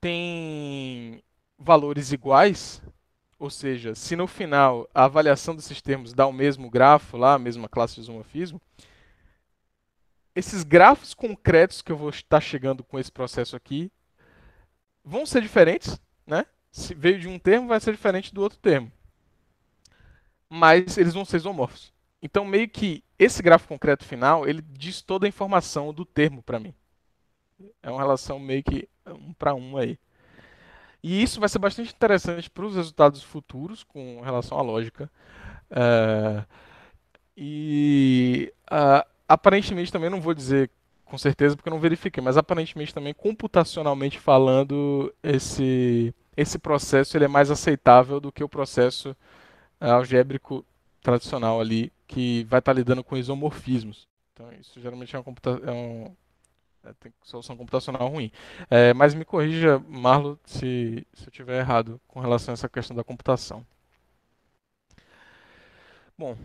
têm valores iguais, ou seja, se no final a avaliação desses termos dá o mesmo grafo lá, a mesma classe de isomorfismo, esses grafos concretos que eu vou estar chegando com esse processo aqui vão ser diferentes, né? Se veio de um termo, vai ser diferente do outro termo. Mas eles vão ser isomorfos. Então, meio que esse grafo concreto final, ele diz toda a informação do termo para mim. É uma relação meio que um para um aí. E isso vai ser bastante interessante para os resultados futuros com relação à lógica. Eh, e uh, aparentemente também não vou dizer com certeza porque eu não verifiquei, mas aparentemente também computacionalmente falando esse esse processo ele é mais aceitável do que o processo ah, algébrico tradicional ali que vai estar tá lidando com isomorfismos. Então isso geralmente é uma, computa é um, é, solução computacional ruim. É, mas me corrija, Marlo, se, se eu estiver errado com relação a essa questão da computação. Bom,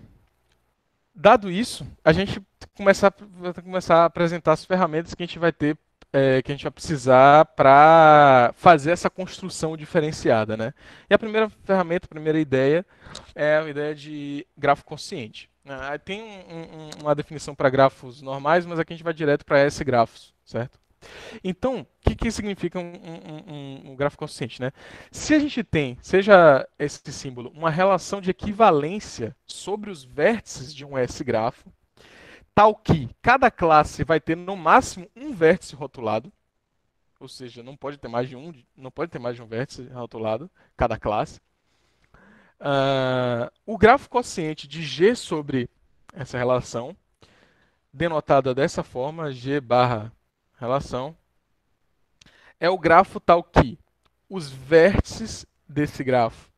dado isso, a gente vai começar a apresentar as ferramentas que a gente vai ter é, que a gente vai precisar para fazer essa construção diferenciada, né? E a primeira ferramenta, a primeira ideia é a ideia de grafo consciente. Ah, tem um, um, uma definição para grafos normais, mas aqui a gente vai direto para S grafos, certo? Então, o que, que significa um, um, um, consciente? Né? Se a gente tem, seja esse símbolo, uma relação de equivalência sobre os vértices de um S-grafo, tal que cada classe vai ter no máximo um vértice rotulado, ou seja, não pode ter mais de um, não pode ter mais de um vértice rotulado cada classe. Uh, o grafo quociente de G sobre essa relação, denotada dessa forma, G barra relação, é o grafo tal que os vértices desse grafo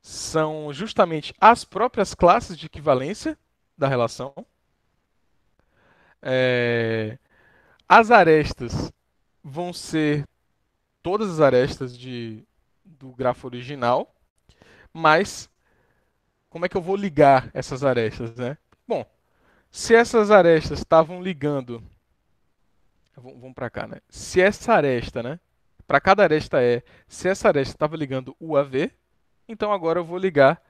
são justamente as próprias classes de equivalência da relação. É... As arestas vão ser todas as arestas de, do grafo original, mas como é que eu vou ligar essas arestas, né? Bom, se essas arestas estavam ligando, vamos para cá, né? Se essa aresta, né? Para cada aresta é, se essa aresta estava ligando o a v, então agora eu vou ligar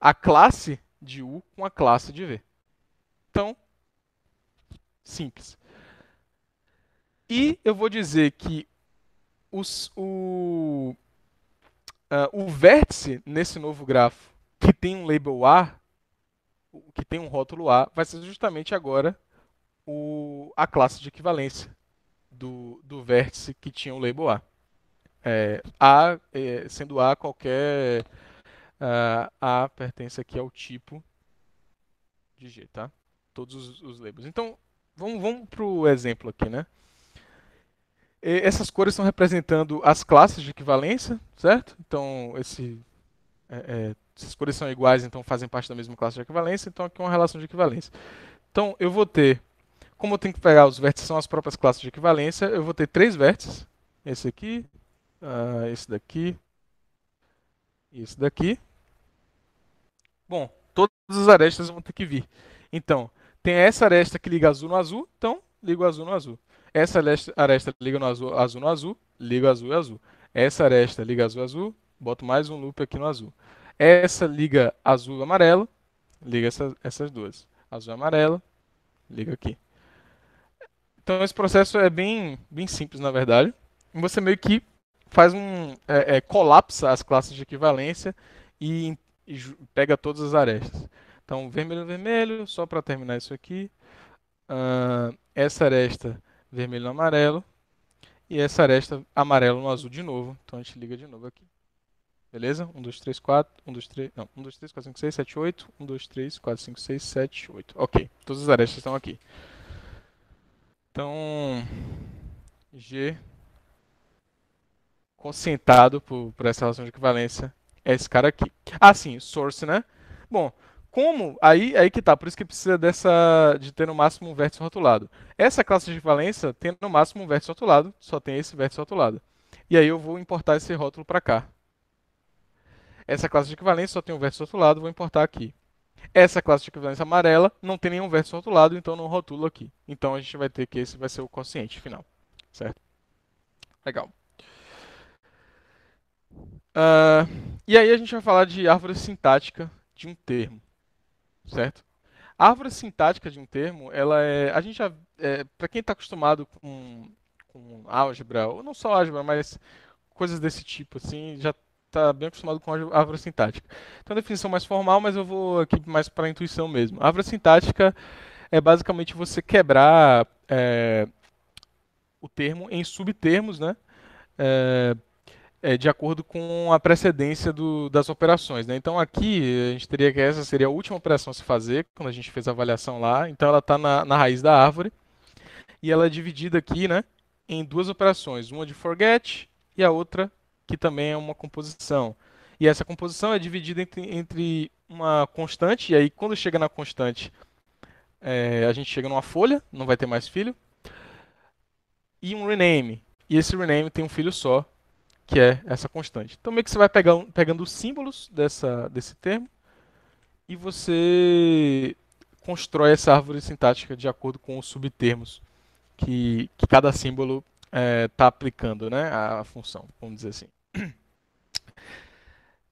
a classe de U com a classe de V. Então, simples. E eu vou dizer que os, o, uh, o vértice nesse novo grafo que tem um label A, que tem um rótulo A, vai ser justamente agora o, a classe de equivalência do, do vértice que tinha o um label A. É, a, é, sendo A qualquer Uh, A pertence aqui ao tipo de G, tá? Todos os, os labels. Então, vamos, vamos para o exemplo aqui, né? E essas cores estão representando as classes de equivalência, certo? Então, esse, é, é, essas cores são iguais, então fazem parte da mesma classe de equivalência, então aqui é uma relação de equivalência. Então, eu vou ter, como eu tenho que pegar os vértices, são as próprias classes de equivalência, eu vou ter três vértices, esse aqui, uh, esse daqui e esse daqui. Bom, todas as arestas vão ter que vir. Então, tem essa aresta que liga azul no azul, então liga o azul no azul. Essa aresta, liga no azul, azul no azul, liga azul e azul. Essa aresta liga azul azul, boto mais um loop aqui no azul. Essa liga azul amarelo, liga essas duas. Azul e amarelo, liga aqui. Então esse processo é bem, bem simples, na verdade. Você meio que faz um é, é, colapsa as classes de equivalência e e pega todas as arestas. Então, vermelho, vermelho, só para terminar isso aqui. Uh, essa aresta vermelho no amarelo. E essa aresta amarelo no azul de novo. Então, a gente liga de novo aqui. Beleza? 1, 2, 3, 4, 1, 2, 3, não, 1, 2, 3, 4, 5, 6, 7, 8, 1, 2, 3, 4, 5, 6, 7, 8. Ok, todas as arestas estão aqui. Então, G, consentado por, por essa relação de equivalência, é esse cara aqui. Ah, sim, source, né? Bom, como aí aí que tá, por isso que precisa dessa de ter no máximo um vértice rotulado. Essa classe de valência tem no máximo um vértice rotulado, só tem esse vértice rotulado. E aí eu vou importar esse rótulo para cá. Essa classe de equivalência só tem um vértice rotulado, vou importar aqui. Essa classe de equivalência amarela não tem nenhum vértice rotulado, então não rotulo aqui. Então a gente vai ter que esse vai ser o quociente final,
certo? Legal.
Uh, e aí a gente vai falar de árvore sintática de um termo, certo? A árvore sintática de um termo, ela é, a gente já, é, para quem está acostumado com, com álgebra, ou não só álgebra, mas coisas desse tipo, assim, já está bem acostumado com árvore sintática. Então, a definição mais formal, mas eu vou aqui mais para a intuição mesmo. A árvore sintática é basicamente você quebrar é, o termo em subtermos, né? É, é, de acordo com a precedência do, das operações. Né? Então aqui eh, a gente teria que essa seria a última operação a se fazer, quando a gente fez a avaliação lá. Então ela está na, na, raiz da árvore e ela é dividida aqui né, em duas operações, uma de forget e a outra que também é uma composição. E essa composição é dividida entre, entre uma constante, e aí quando chega na constante é, a gente chega numa folha, não vai ter mais filho, e um rename. E esse rename tem um filho só, que é essa constante. Então, meio que você vai pegando, pegando os símbolos dessa, desse termo e você constrói essa árvore sintática de acordo com os subtermos que, que cada símbolo está é, tá aplicando né, a função, vamos dizer assim.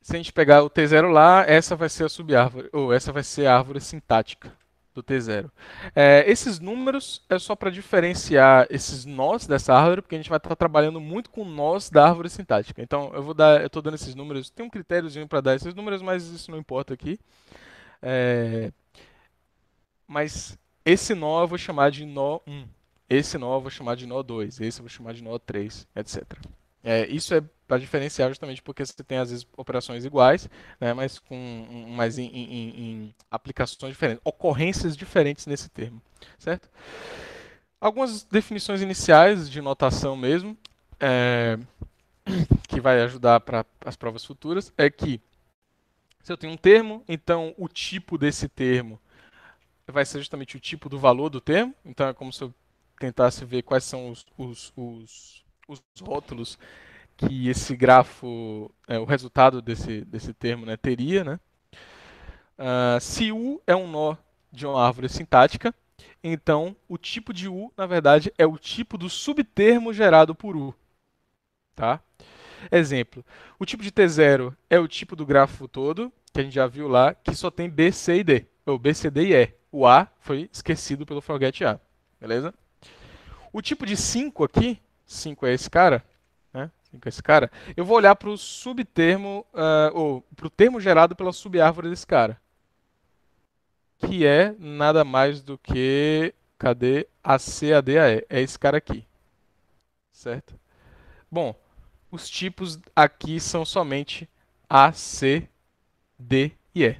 Se a gente pegar o T0 lá, essa vai ser a subárvore, ou essa vai ser a árvore sintática do T0. É, esses números é só para diferenciar esses nós dessa árvore, porque a gente vai estar tá trabalhando muito com nós da árvore sintática. Então, eu vou dar, eu estou dando esses números, tem um critériozinho para dar esses números, mas isso não importa aqui. É, mas esse nó eu vou chamar de nó 1, esse nó eu vou chamar de nó 2, esse eu vou chamar de nó 3, etc. É, isso é para diferenciar justamente porque você tem às vezes operações iguais, né, mas com mais em, em, em aplicações diferentes, ocorrências diferentes nesse termo, certo? Algumas definições iniciais de notação mesmo, é, <clears throat> que vai ajudar para as provas futuras, é que se eu tenho um termo, então o tipo desse termo vai ser justamente o tipo do valor do termo, então é como se eu tentasse ver quais são os, os, os os rótulos que esse grafo, é, o resultado desse, desse termo né, teria. Né? Uh, se U é um nó de uma árvore sintática, então o tipo de U, na verdade, é o tipo do subtermo gerado por U. Tá? Exemplo, o tipo de T0 é o tipo do grafo todo, que a gente já viu lá, que só tem B, C e D, ou B, C, D e E. O A foi esquecido pelo forget A, beleza? O tipo de 5 aqui 5 é esse cara, né? 5 é esse cara, eu vou olhar para o subtermo, uh, ou para o termo gerado pela subárvore desse cara. Que é nada mais do que. Cadê? A e É esse cara aqui. Certo? Bom, os tipos aqui são somente A, C, D e E.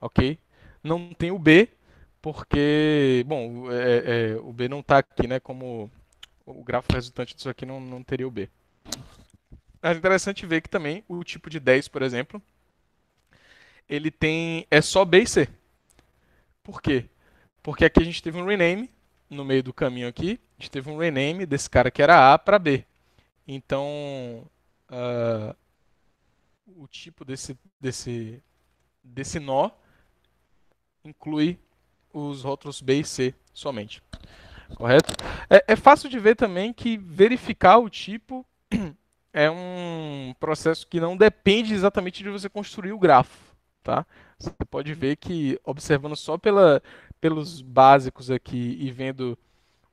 Ok? Não tem o B, porque, bom, é, é, o B não está aqui né, como o grafo resultante disso aqui não, não teria o B. Mas é interessante ver que também o tipo de 10, por exemplo, ele tem é só B e C. Por quê? Porque aqui a gente teve um rename no meio do caminho aqui, a gente teve um rename desse cara que era A para B. Então, uh, o tipo desse, desse, desse nó inclui os rótulos B e C somente correto? É, é fácil de ver também que verificar o tipo <clears throat> é um processo que não depende exatamente de você construir o grafo, tá? Você pode ver que observando só pela, pelos básicos aqui e vendo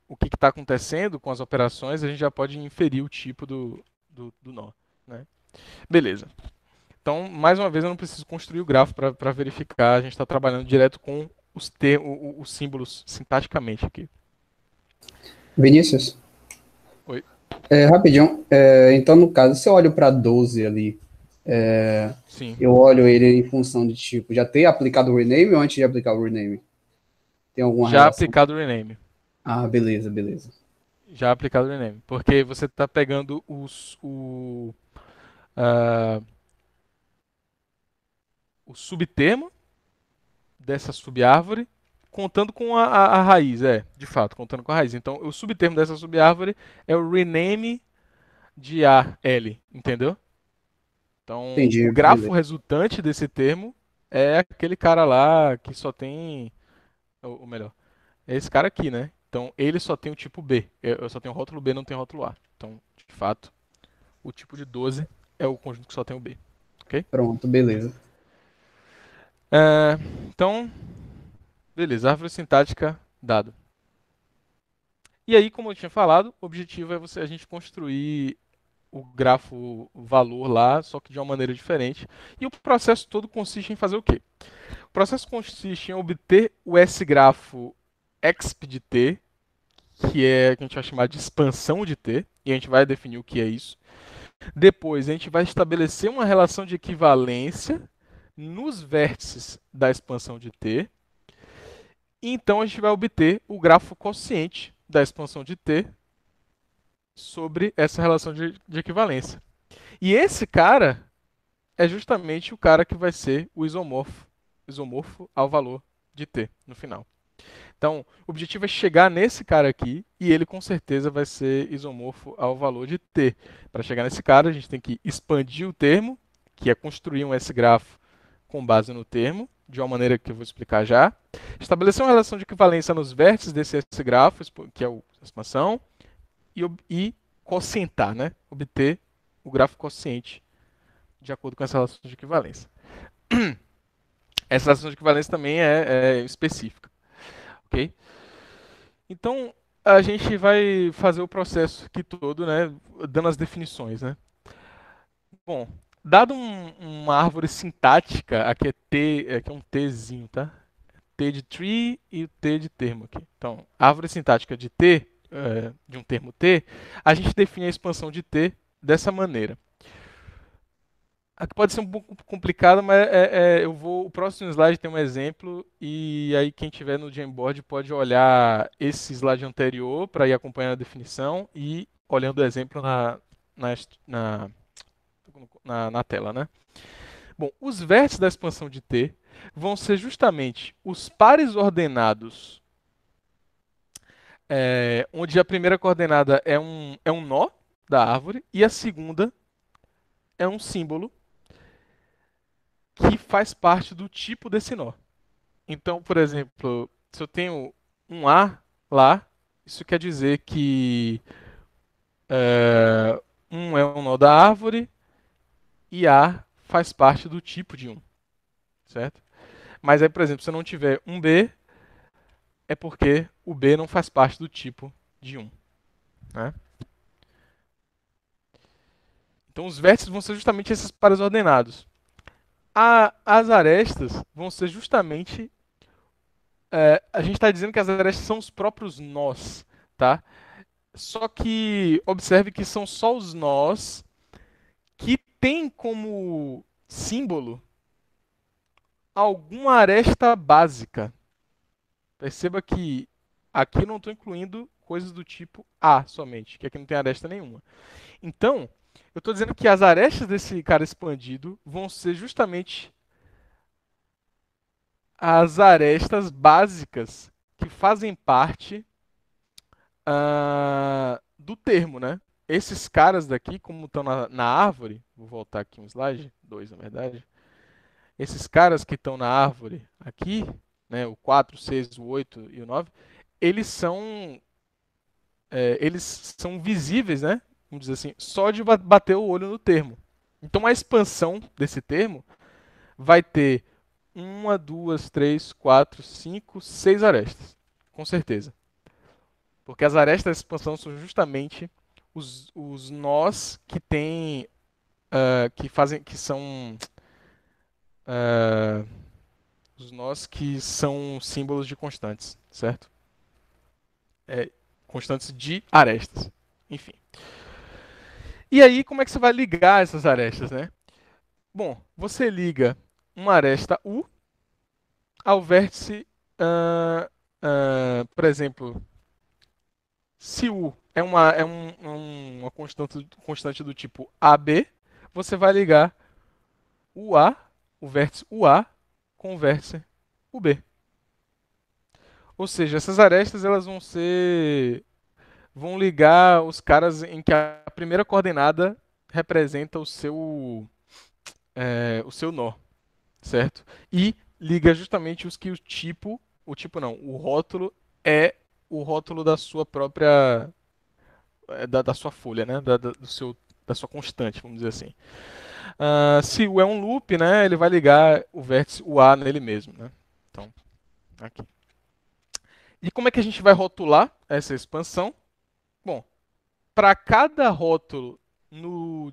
o que está acontecendo com as operações, a gente já pode inferir o tipo do, do, do nó. Né? Beleza. Então, mais uma vez, eu não preciso construir o grafo para verificar, a gente está trabalhando direto com os, os símbolos sintaticamente aqui.
Vinícius? Oi. É, rapidinho, é, então no caso, se eu olho para 12 ali, é, eu olho ele em função de tipo, já ter aplicado o rename ou antes de aplicar o rename? Tem alguma Já relação? aplicado o rename. Ah, beleza, beleza.
Já aplicado o rename. Porque você está pegando os, o, uh, o subtermo dessa subárvore contando com a, a, a, raiz, é, de fato, contando com a raiz. Então, o subtermo dessa subárvore é o rename de a l, entendeu? Então, entendi, o grafo entendi. resultante desse termo é aquele cara lá que só tem. Ou, melhor, é esse cara aqui, né? Então, ele só tem o tipo B. É, eu só tenho rótulo B, não tenho rótulo A. Então, de fato, o tipo de 12 é o conjunto que só tem o B.
Ok? Pronto, beleza.
É, então, Beleza, árvore sintática dado. E aí, como eu tinha falado, o objetivo é você, a gente construir o grafo valor lá, só que de uma maneira diferente. E o processo todo consiste em fazer o quê? O processo consiste em obter o S-grafo exp de t, que é que a gente vai chamar de expansão de t, e a gente vai definir o que é isso. Depois, a gente vai estabelecer uma relação de equivalência nos vértices da expansão de t, e então a gente vai obter o grafo quociente da expansão de T sobre essa relação de, de equivalência. E esse cara é justamente o cara que vai ser o isomorfo, isomorfo ao valor de T no final. Então, o objetivo é chegar nesse cara aqui e ele com certeza vai ser isomorfo ao valor de T. Para chegar nesse cara, a gente tem que expandir o termo, que é construir um S-grafo com base no termo, de uma maneira que eu vou explicar já. Estabelecer uma relação de equivalência nos vértices desse S grafo, que é o, a expansão, e, e quocientar, né? obter o gráfico quociente de acordo com essa relação de equivalência. <clears throat> Essa relação de equivalência também é, é específica. Okay? Então, a gente vai fazer o processo aqui todo, né, dando as definições, né? Bom, Dado um, uma árvore sintática, aqui é T, aqui é um Tzinho, tá? T de tree e o T de termo aqui. Então, árvore sintática de T, é, de um termo T, a gente define a expansão de T dessa maneira. Aqui pode ser um pouco complicado, mas é, é, é eu vou. O próximo slide tem um exemplo e aí quem tiver no Jamboard pode olhar esse slide anterior para ir acompanhando a definição e olhando o exemplo na, na, na na, na tela, né? Bom, os vértices da expansão de T vão ser justamente os pares ordenados, é, onde a primeira coordenada é um, é um nó da árvore e a segunda é um símbolo que faz parte do tipo desse nó. Então, por exemplo, se eu tenho um A lá, isso quer dizer que é, um é um nó da árvore, e A faz parte do tipo de 1. Certo? Mas aí, por exemplo, se eu não tiver um B, é porque o B não faz parte do tipo de 1. Né? Então os vértices vão ser justamente esses pares ordenados. A, as arestas vão ser justamente. É, a gente está dizendo que as arestas são os próprios nós. Tá? Só que observe que são só os nós tem como símbolo alguma aresta básica. Perceba que aqui não estou incluindo coisas do tipo A somente, que aqui não tem aresta nenhuma. Então, eu estou dizendo que as arestas desse cara expandido vão ser justamente as arestas básicas que fazem parte uh, do termo, né? esses caras daqui, como estão na, na, árvore, vou voltar aqui um slide, dois na verdade. Esses caras que estão na árvore aqui, né, o 4, o 6, o 8 e o 9, eles são é, eles são visíveis, né? Vamos dizer assim, só de bater o olho no termo. Então a expansão desse termo vai ter uma, duas, três, quatro, cinco, seis arestas, com certeza. Porque as arestas da expansão são justamente os, os nós que tem uh, que fazem que são uh, os nós que são símbolos de constantes, certo? É, constantes de arestas, enfim. E aí como é que você vai ligar essas arestas, né? Bom, você liga uma aresta U ao vértice, uh, por exemplo, se U é uma, é, é um, uma constante, constante do tipo AB, você vai ligar o A, o vértice UA, com o vértice UB. Ou seja, essas arestas elas vão ser vão ligar os caras em que a primeira coordenada representa o seu é, o seu nó, certo? E liga justamente os que o tipo, o tipo não, o rótulo é o rótulo da sua própria. Eh, da, da sua folha, né? Da, da, do seu, da sua constante, vamos dizer assim. Uh, se o é um loop, né? Ele vai ligar o vértice, o A nele mesmo, né? Então, tá aqui. E como é que a gente vai rotular essa expansão? Bom, para cada rótulo no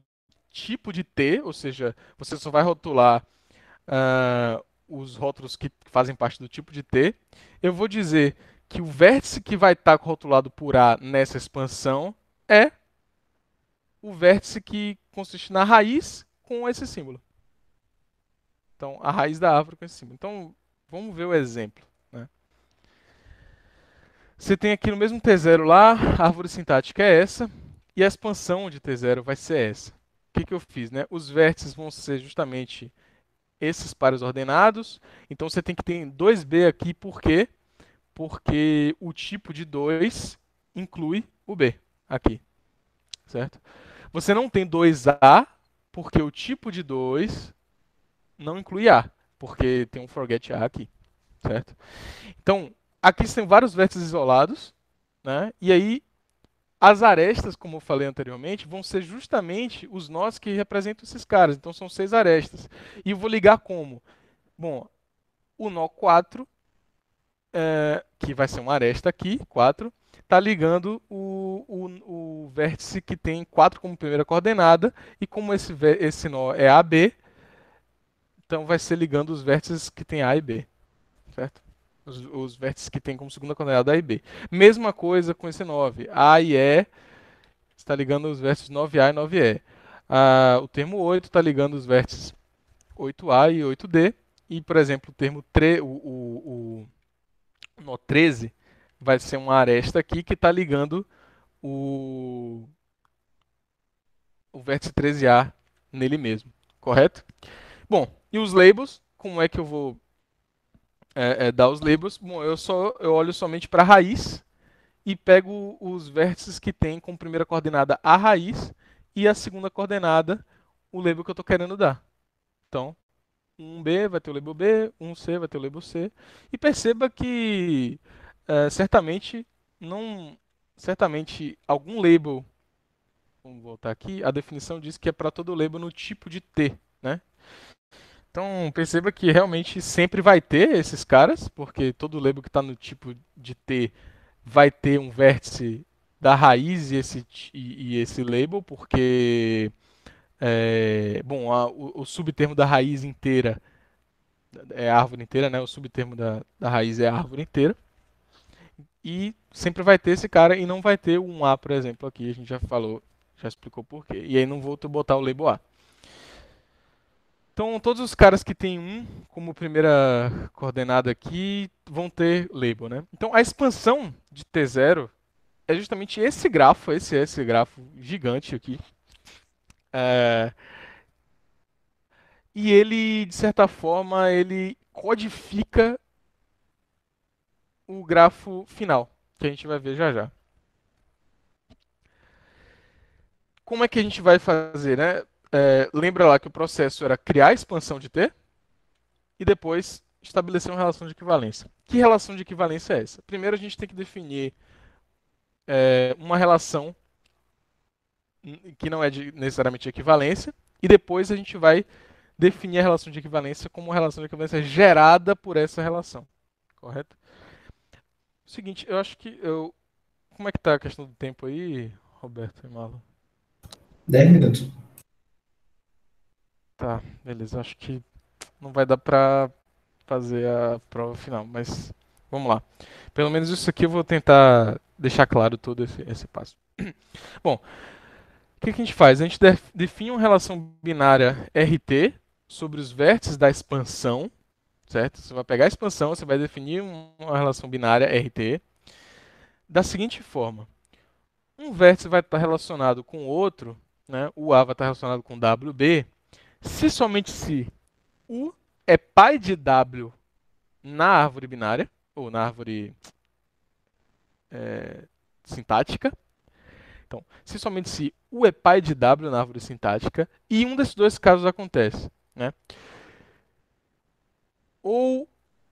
tipo de T, ou seja, você só vai rotular uh, os rótulos que fazem parte do tipo de T, eu vou dizer que o vértice que vai estar tá rotulado por A nessa expansão é o vértice que consiste na raiz com esse símbolo. Então, a raiz da árvore com esse símbolo. Então, vamos ver o exemplo. Né? Você tem aqui no mesmo T0 lá, a árvore sintática é essa, e a expansão de T0 vai ser essa. O que, que eu fiz? Né? Os vértices vão ser justamente esses pares ordenados. Então, você tem que ter 2B aqui, por quê? porque o tipo de 2 inclui o B aqui, certo? Você não tem 2A, porque o tipo de 2 não inclui A, porque tem um forget A aqui, certo? Então, aqui tem vários vértices isolados, né? e aí as arestas, como eu falei anteriormente, vão ser justamente os nós que representam esses caras. Então, são seis arestas. E eu vou ligar como? Bom, o nó 4 é, que vai ser uma aresta aqui, 4, está ligando o, o, o, vértice que tem 4 como primeira coordenada, e como esse, esse nó é AB, então vai ser ligando os vértices que tem A e B, certo? Os, os vértices que tem como segunda coordenada A e B. Mesma coisa com esse 9, A e E, está ligando os vértices 9A e 9E. Ah, o termo 8 está ligando os vértices 8A e 8D, e, por exemplo, o termo 3, o, o, o no 13, vai ser uma aresta aqui que está ligando o, o vértice 13A nele mesmo, correto? Bom, e os labels, como é que eu vou é, é, dar os labels? Bom, eu, só, eu olho somente para a raiz e pego os vértices que tem com primeira coordenada a raiz e a segunda coordenada o label que eu estou querendo dar. Então, um B vai ter o label B, um C vai ter o label C. E perceba que é, certamente não. Certamente algum label. Vamos voltar aqui. A definição diz que é para todo label no tipo de T. Né? Então perceba que realmente sempre vai ter esses caras, porque todo label que está no tipo de T vai ter um vértice da raiz e esse, e, e esse label, porque é, bom, a, o, o, subtermo da raiz inteira é árvore inteira, né? O subtermo da, da raiz é árvore inteira. E sempre vai ter esse cara e não vai ter um A, por exemplo, aqui. A gente já falou, já explicou por quê. E aí não vou botar o label A. Então, todos os caras que têm um como primeira coordenada aqui vão ter label, né? Então, a expansão de T0 é justamente esse grafo, esse, esse grafo gigante aqui, é, e ele, de certa forma, ele codifica o grafo final, que a gente vai ver já já. Como é que a gente vai fazer, né? É, lembra lá que o processo era criar a expansão de T e depois estabelecer uma relação de equivalência. Que relação de equivalência é essa? Primeiro a gente tem que definir é, uma relação que não é de, necessariamente de equivalência, e depois a gente vai definir a relação de equivalência como uma relação de equivalência gerada por essa relação. Correto? Seguinte, eu acho que eu. Como é que tá a questão do tempo aí, Roberto e Malo?
10 minutos.
Tá, beleza. Acho que não vai dar pra fazer a prova final, mas vamos lá. Pelo menos isso aqui eu vou tentar deixar claro todo esse, esse passo. <clears throat> Bom, o que, que a gente faz? A gente define uma relação binária RT sobre os vértices da expansão, certo? Você vai pegar a expansão, você vai definir uma relação binária RT da seguinte forma. Um vértice vai estar relacionado com o outro, né? o A vai estar relacionado com WB, se somente se U é pai de W na árvore binária, ou na árvore é, sintática, então, se somente se U é pai de W na árvore sintática e um desses dois casos acontece, né? Ou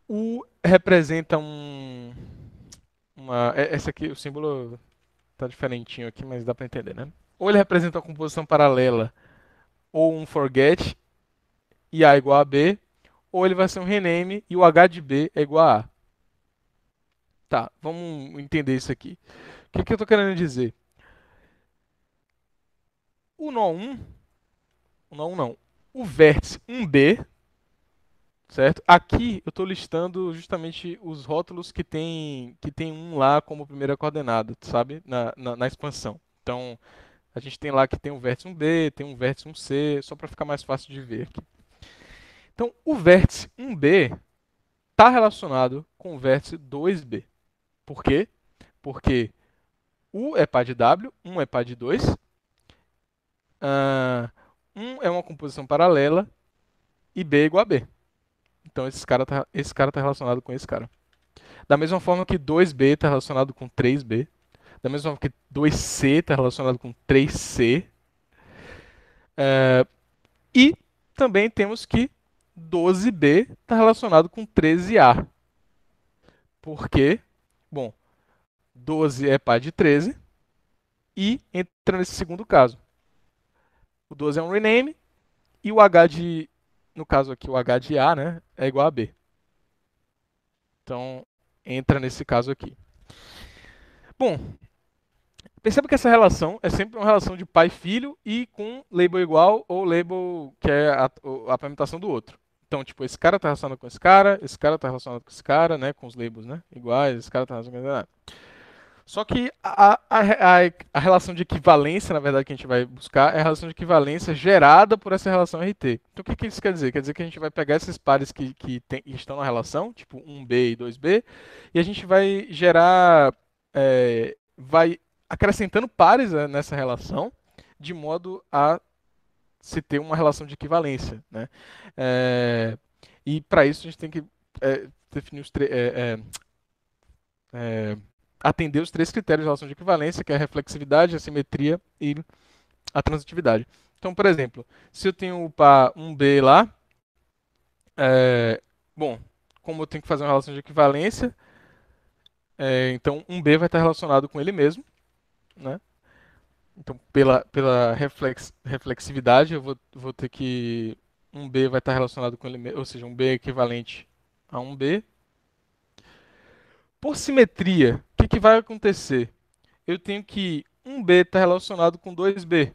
U representa um uma é, essa aqui o símbolo tá diferentinho aqui, mas dá para entender, né? Ou ele representa uma composição paralela ou um forget e A igual a B, ou ele vai ser um rename e o H de B é igual a A. Tá, vamos entender isso aqui. O que, que eu estou querendo dizer? o nó 1, o nó 1 não, o vértice 1B, certo? Aqui eu estou listando justamente os rótulos que tem, que tem um lá como primeira coordenada, sabe? Na, na, na expansão. Então, a gente tem lá que tem um vértice 1B, tem um vértice 1C, só para ficar mais fácil de ver aqui. Então, o vértice 1B está relacionado com o vértice 2B. Por quê? Porque U é par de W, 1 é par de 2, Uh, um é uma composição paralela e B é igual a B. Então esse cara tá, esse cara tá relacionado com esse cara. Da mesma forma que 2B está relacionado com 3B. Da mesma forma que 2C está relacionado com 3C. Uh, eh, e também temos que 12B está relacionado com 13A. Por quê? Bom, 12 é pai de 13 e entra nesse segundo caso. O 12 é um rename. E o H de. No caso aqui, o H de A né, é igual a B. Então, entra nesse caso aqui. Bom, perceba que essa relação é sempre uma relação de pai e filho e com label igual ou label que é a, a permutação do outro. Então, tipo, esse cara está relacionado com esse cara, esse cara está relacionado com esse cara, né? Com os labels, né? Iguais, esse cara está relacionado com esse cara. Só que a, a, a, a, relação de equivalência, na verdade, que a gente vai buscar é a relação de equivalência gerada por essa relação RT. Então, o que, que isso quer dizer? Quer dizer que a gente vai pegar esses pares que, que tem, estão na relação, tipo 1B e 2B, e a gente vai gerar, é, vai acrescentando pares né, nessa relação, de modo a se ter uma relação de equivalência. Né? É, e para isso, a gente tem que é, definir os três é, é, é, atender os três critérios de relação de equivalência, que é a reflexividade, a simetria e a transitividade. Então, por exemplo, se eu tenho o par 1B lá, é, bom, como eu tenho que fazer uma relação de equivalência, é, então 1B vai estar relacionado com ele mesmo, né? Então, pela, pela reflex, reflexividade, eu vou, vou ter que 1B vai estar relacionado com ele mesmo, ou seja, um B é equivalente a 1B. Por simetria, o que, que vai acontecer? Eu tenho que 1B está relacionado com 2B.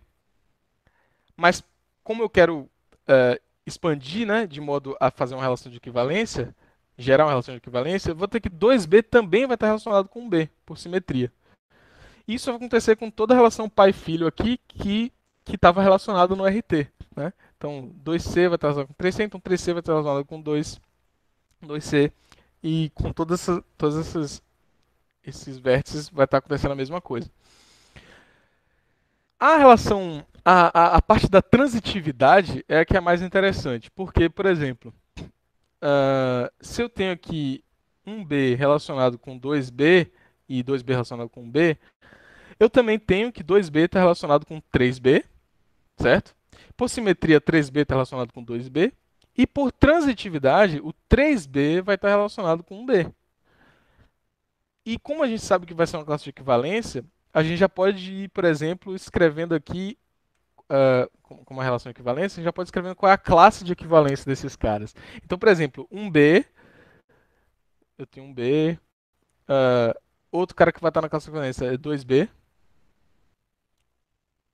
Mas como eu quero é, expandir né, de modo a fazer uma relação de equivalência, gerar uma relação de equivalência, eu vou ter que 2B também vai estar relacionado com B, por simetria. Isso vai acontecer com toda a relação pai-filho aqui que estava relacionada no RT. Né? Então, 2C vai estar relacionado com 3C, então 3C vai estar relacionado com 2, 2C, e com todas, todas essas esses vértices vai estar tá acontecendo a mesma coisa. A relação, a, a, a parte da transitividade é a que é mais interessante, porque, por exemplo, uh, se eu tenho aqui um B relacionado com 2B e 2B relacionado com B, eu também tenho que 2B está relacionado com 3B, certo? Por simetria, 3B está relacionado com 2B, e por transitividade, o 3B vai estar tá relacionado com 1B. E como a gente sabe que vai ser uma classe de equivalência, a gente já pode ir, por exemplo, escrevendo aqui uh, com uma relação de equivalência, a gente já pode escrevendo qual é a classe de equivalência desses caras. Então, por exemplo, um B, eu tenho um B, uh, outro cara que vai estar na classe de equivalência é 2B,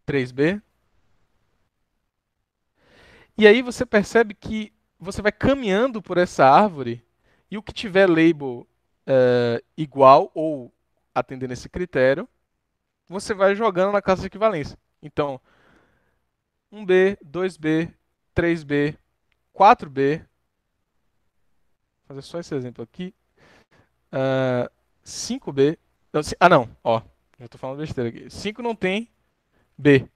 3B. E aí você percebe que você vai caminhando por essa árvore e o que tiver label é, igual ou atendendo esse critério, você vai jogando na casa de equivalência. Então, 1B, 2B, 3B, 4B. Vou fazer só esse exemplo aqui. Uh, eh, 5B. Não, ah, não. Ó, já estou falando besteira aqui. 5 não tem B.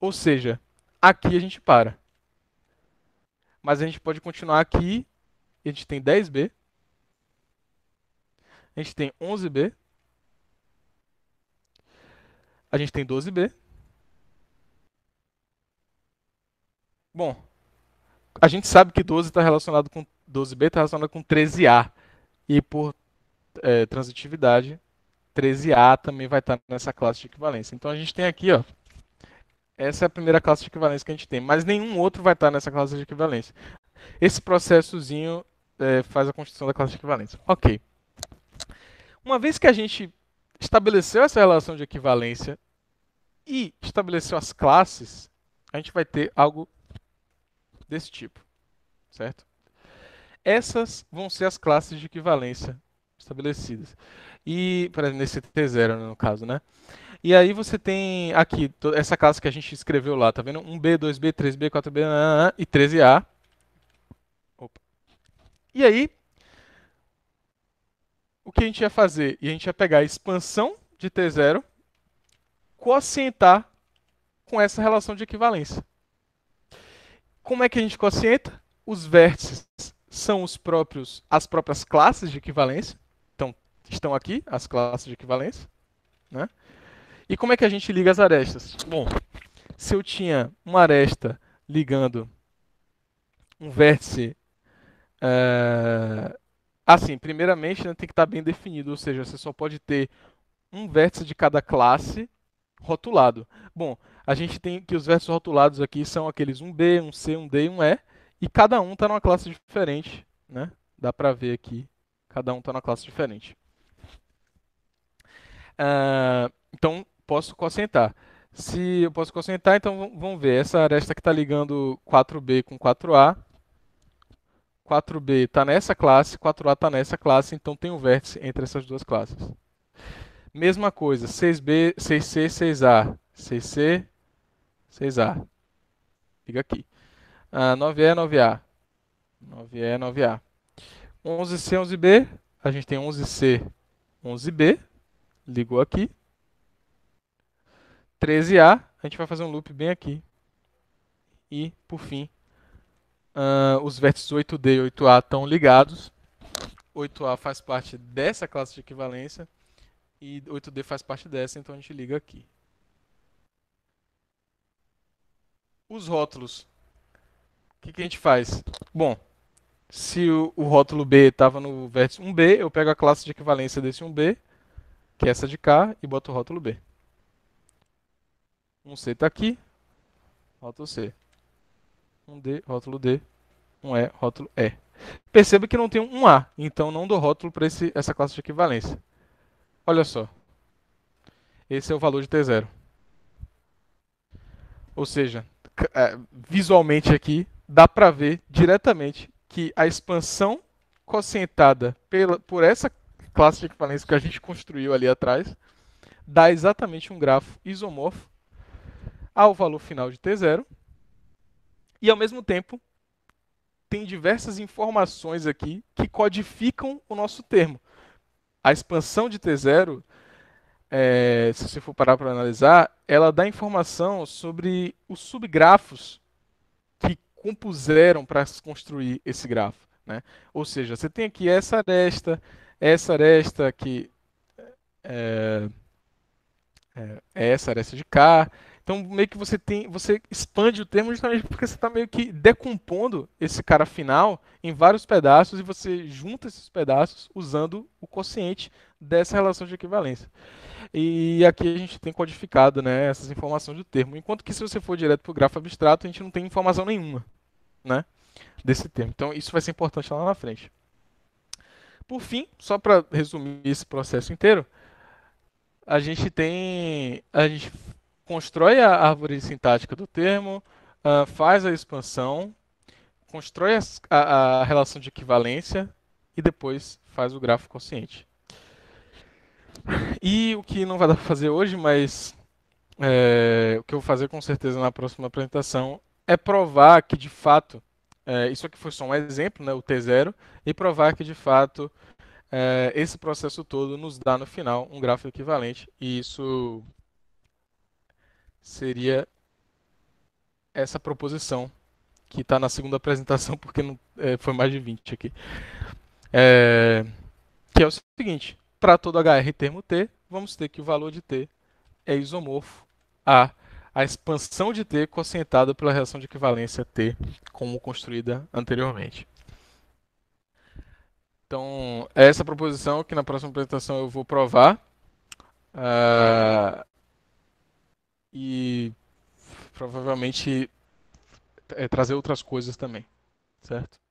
Ou seja, aqui a gente para. Mas a gente pode continuar aqui. A gente tem 10B. A gente tem 11B. A gente tem 12B. Bom, a gente sabe que 12 está relacionado com 12B está relacionado com 13A. E por é, transitividade, 13A também vai estar tá nessa classe de equivalência. Então a gente tem aqui, ó, essa é a primeira classe de equivalência que a gente tem, mas nenhum outro vai estar tá nessa classe de equivalência. Esse processozinho é, faz a construção da classe de equivalência. Ok. Uma vez que a gente estabeleceu essa relação de equivalência e estabeleceu as classes, a gente vai ter algo desse tipo, certo? Essas vão ser as classes de equivalência estabelecidas. E, nesse T0, né, no caso, né? E aí você tem aqui essa classe que a gente escreveu lá, tá vendo? 1B, 2B, 3B, 4B e 13A. Opa. E aí, o que a gente ia fazer? E a gente ia pegar a expansão de T0, quocientar com essa relação de equivalência. Como é que a gente quocienta? Os vértices são os próprios, as próprias classes de equivalência. Então, estão aqui as classes de equivalência. Né? E como é que a gente liga as arestas? Bom, se eu tinha uma aresta ligando um vértice uh, Assim, primeiramente, né, tem que estar tá bem definido, ou seja, você só pode ter um vértice de cada classe rotulado. Bom, a gente tem que os vértices rotulados aqui são aqueles 1B, 1C, 1D e 1E, e cada um está numa classe diferente, né? Dá para ver aqui, cada um está numa classe diferente. Uh, então, posso quocientar. Se eu posso quocientar, então vamos ver. Essa aresta que está ligando 4B com 4A 4B está nessa classe, 4A está nessa classe, então tem um vértice entre essas duas classes. Mesma coisa, 6B, 6C, 6A. 6C, 6A. Liga aqui. Ah, 9E, 9A. 9E, 9A. 11C, 11B. A gente tem 11C, 11B. Ligou aqui. 13A. A gente vai fazer um loop bem aqui. E, por fim, Uh, os vértices 8D e 8A estão ligados. 8A faz parte dessa classe de equivalência e 8D faz parte dessa, então a gente liga aqui. Os rótulos. O que, que a gente faz? Bom, se o, o rótulo B estava no vértice 1B, eu pego a classe de equivalência desse 1B, que é essa de cá, e boto o rótulo B. 1C está aqui, rótulo C um D, rótulo D, um E, rótulo E. Perceba que não tem um A, então não dou rótulo para essa classe de equivalência. Olha só. Esse é o valor de T0. Ou seja, é, visualmente aqui, dá para ver diretamente que a expansão cossentada pela, por essa classe de equivalência que a gente construiu ali atrás dá exatamente um grafo isomorfo ao valor final de T0 e ao mesmo tempo, tem diversas informações aqui que codificam o nosso termo. A expansão de T0, é, se você for parar para analisar, ela dá informação sobre os subgrafos que compuseram para construir esse grafo. Né? Ou seja, você tem aqui essa aresta, essa aresta que é, é, é essa aresta de cá, então, meio que você tem, você expande o termo justamente porque você está meio que decompondo esse cara final em vários pedaços e você junta esses pedaços usando o quociente dessa relação de equivalência. E aqui a gente tem codificado né, essas informações do termo, enquanto que se você for direto para o grafo abstrato, a gente não tem informação nenhuma né, desse termo. Então, isso vai ser importante lá na frente. Por fim, só para resumir esse processo inteiro, a gente tem. A gente constrói a árvore sintática do termo, uh, faz a expansão, constrói a, a, relação de equivalência e depois faz o gráfico consciente. E o que não vai dar para fazer hoje, mas é, o que eu vou fazer com certeza na próxima apresentação é provar que de fato, é, isso aqui foi só um exemplo, né, o T0, e provar que de fato é, esse processo todo nos dá no final um gráfico equivalente e isso seria essa proposição que está na segunda apresentação, <laughs> porque não, é, foi mais de 20 aqui. É, que é o seguinte: para todo HR termo T, vamos ter que o valor de T é isomorfo a a expansão de T quocientada pela reação de equivalência T, como construída anteriormente. Então, é essa proposição que na próxima apresentação eu vou provar. Uh, e provavelmente é, trazer outras coisas também, certo?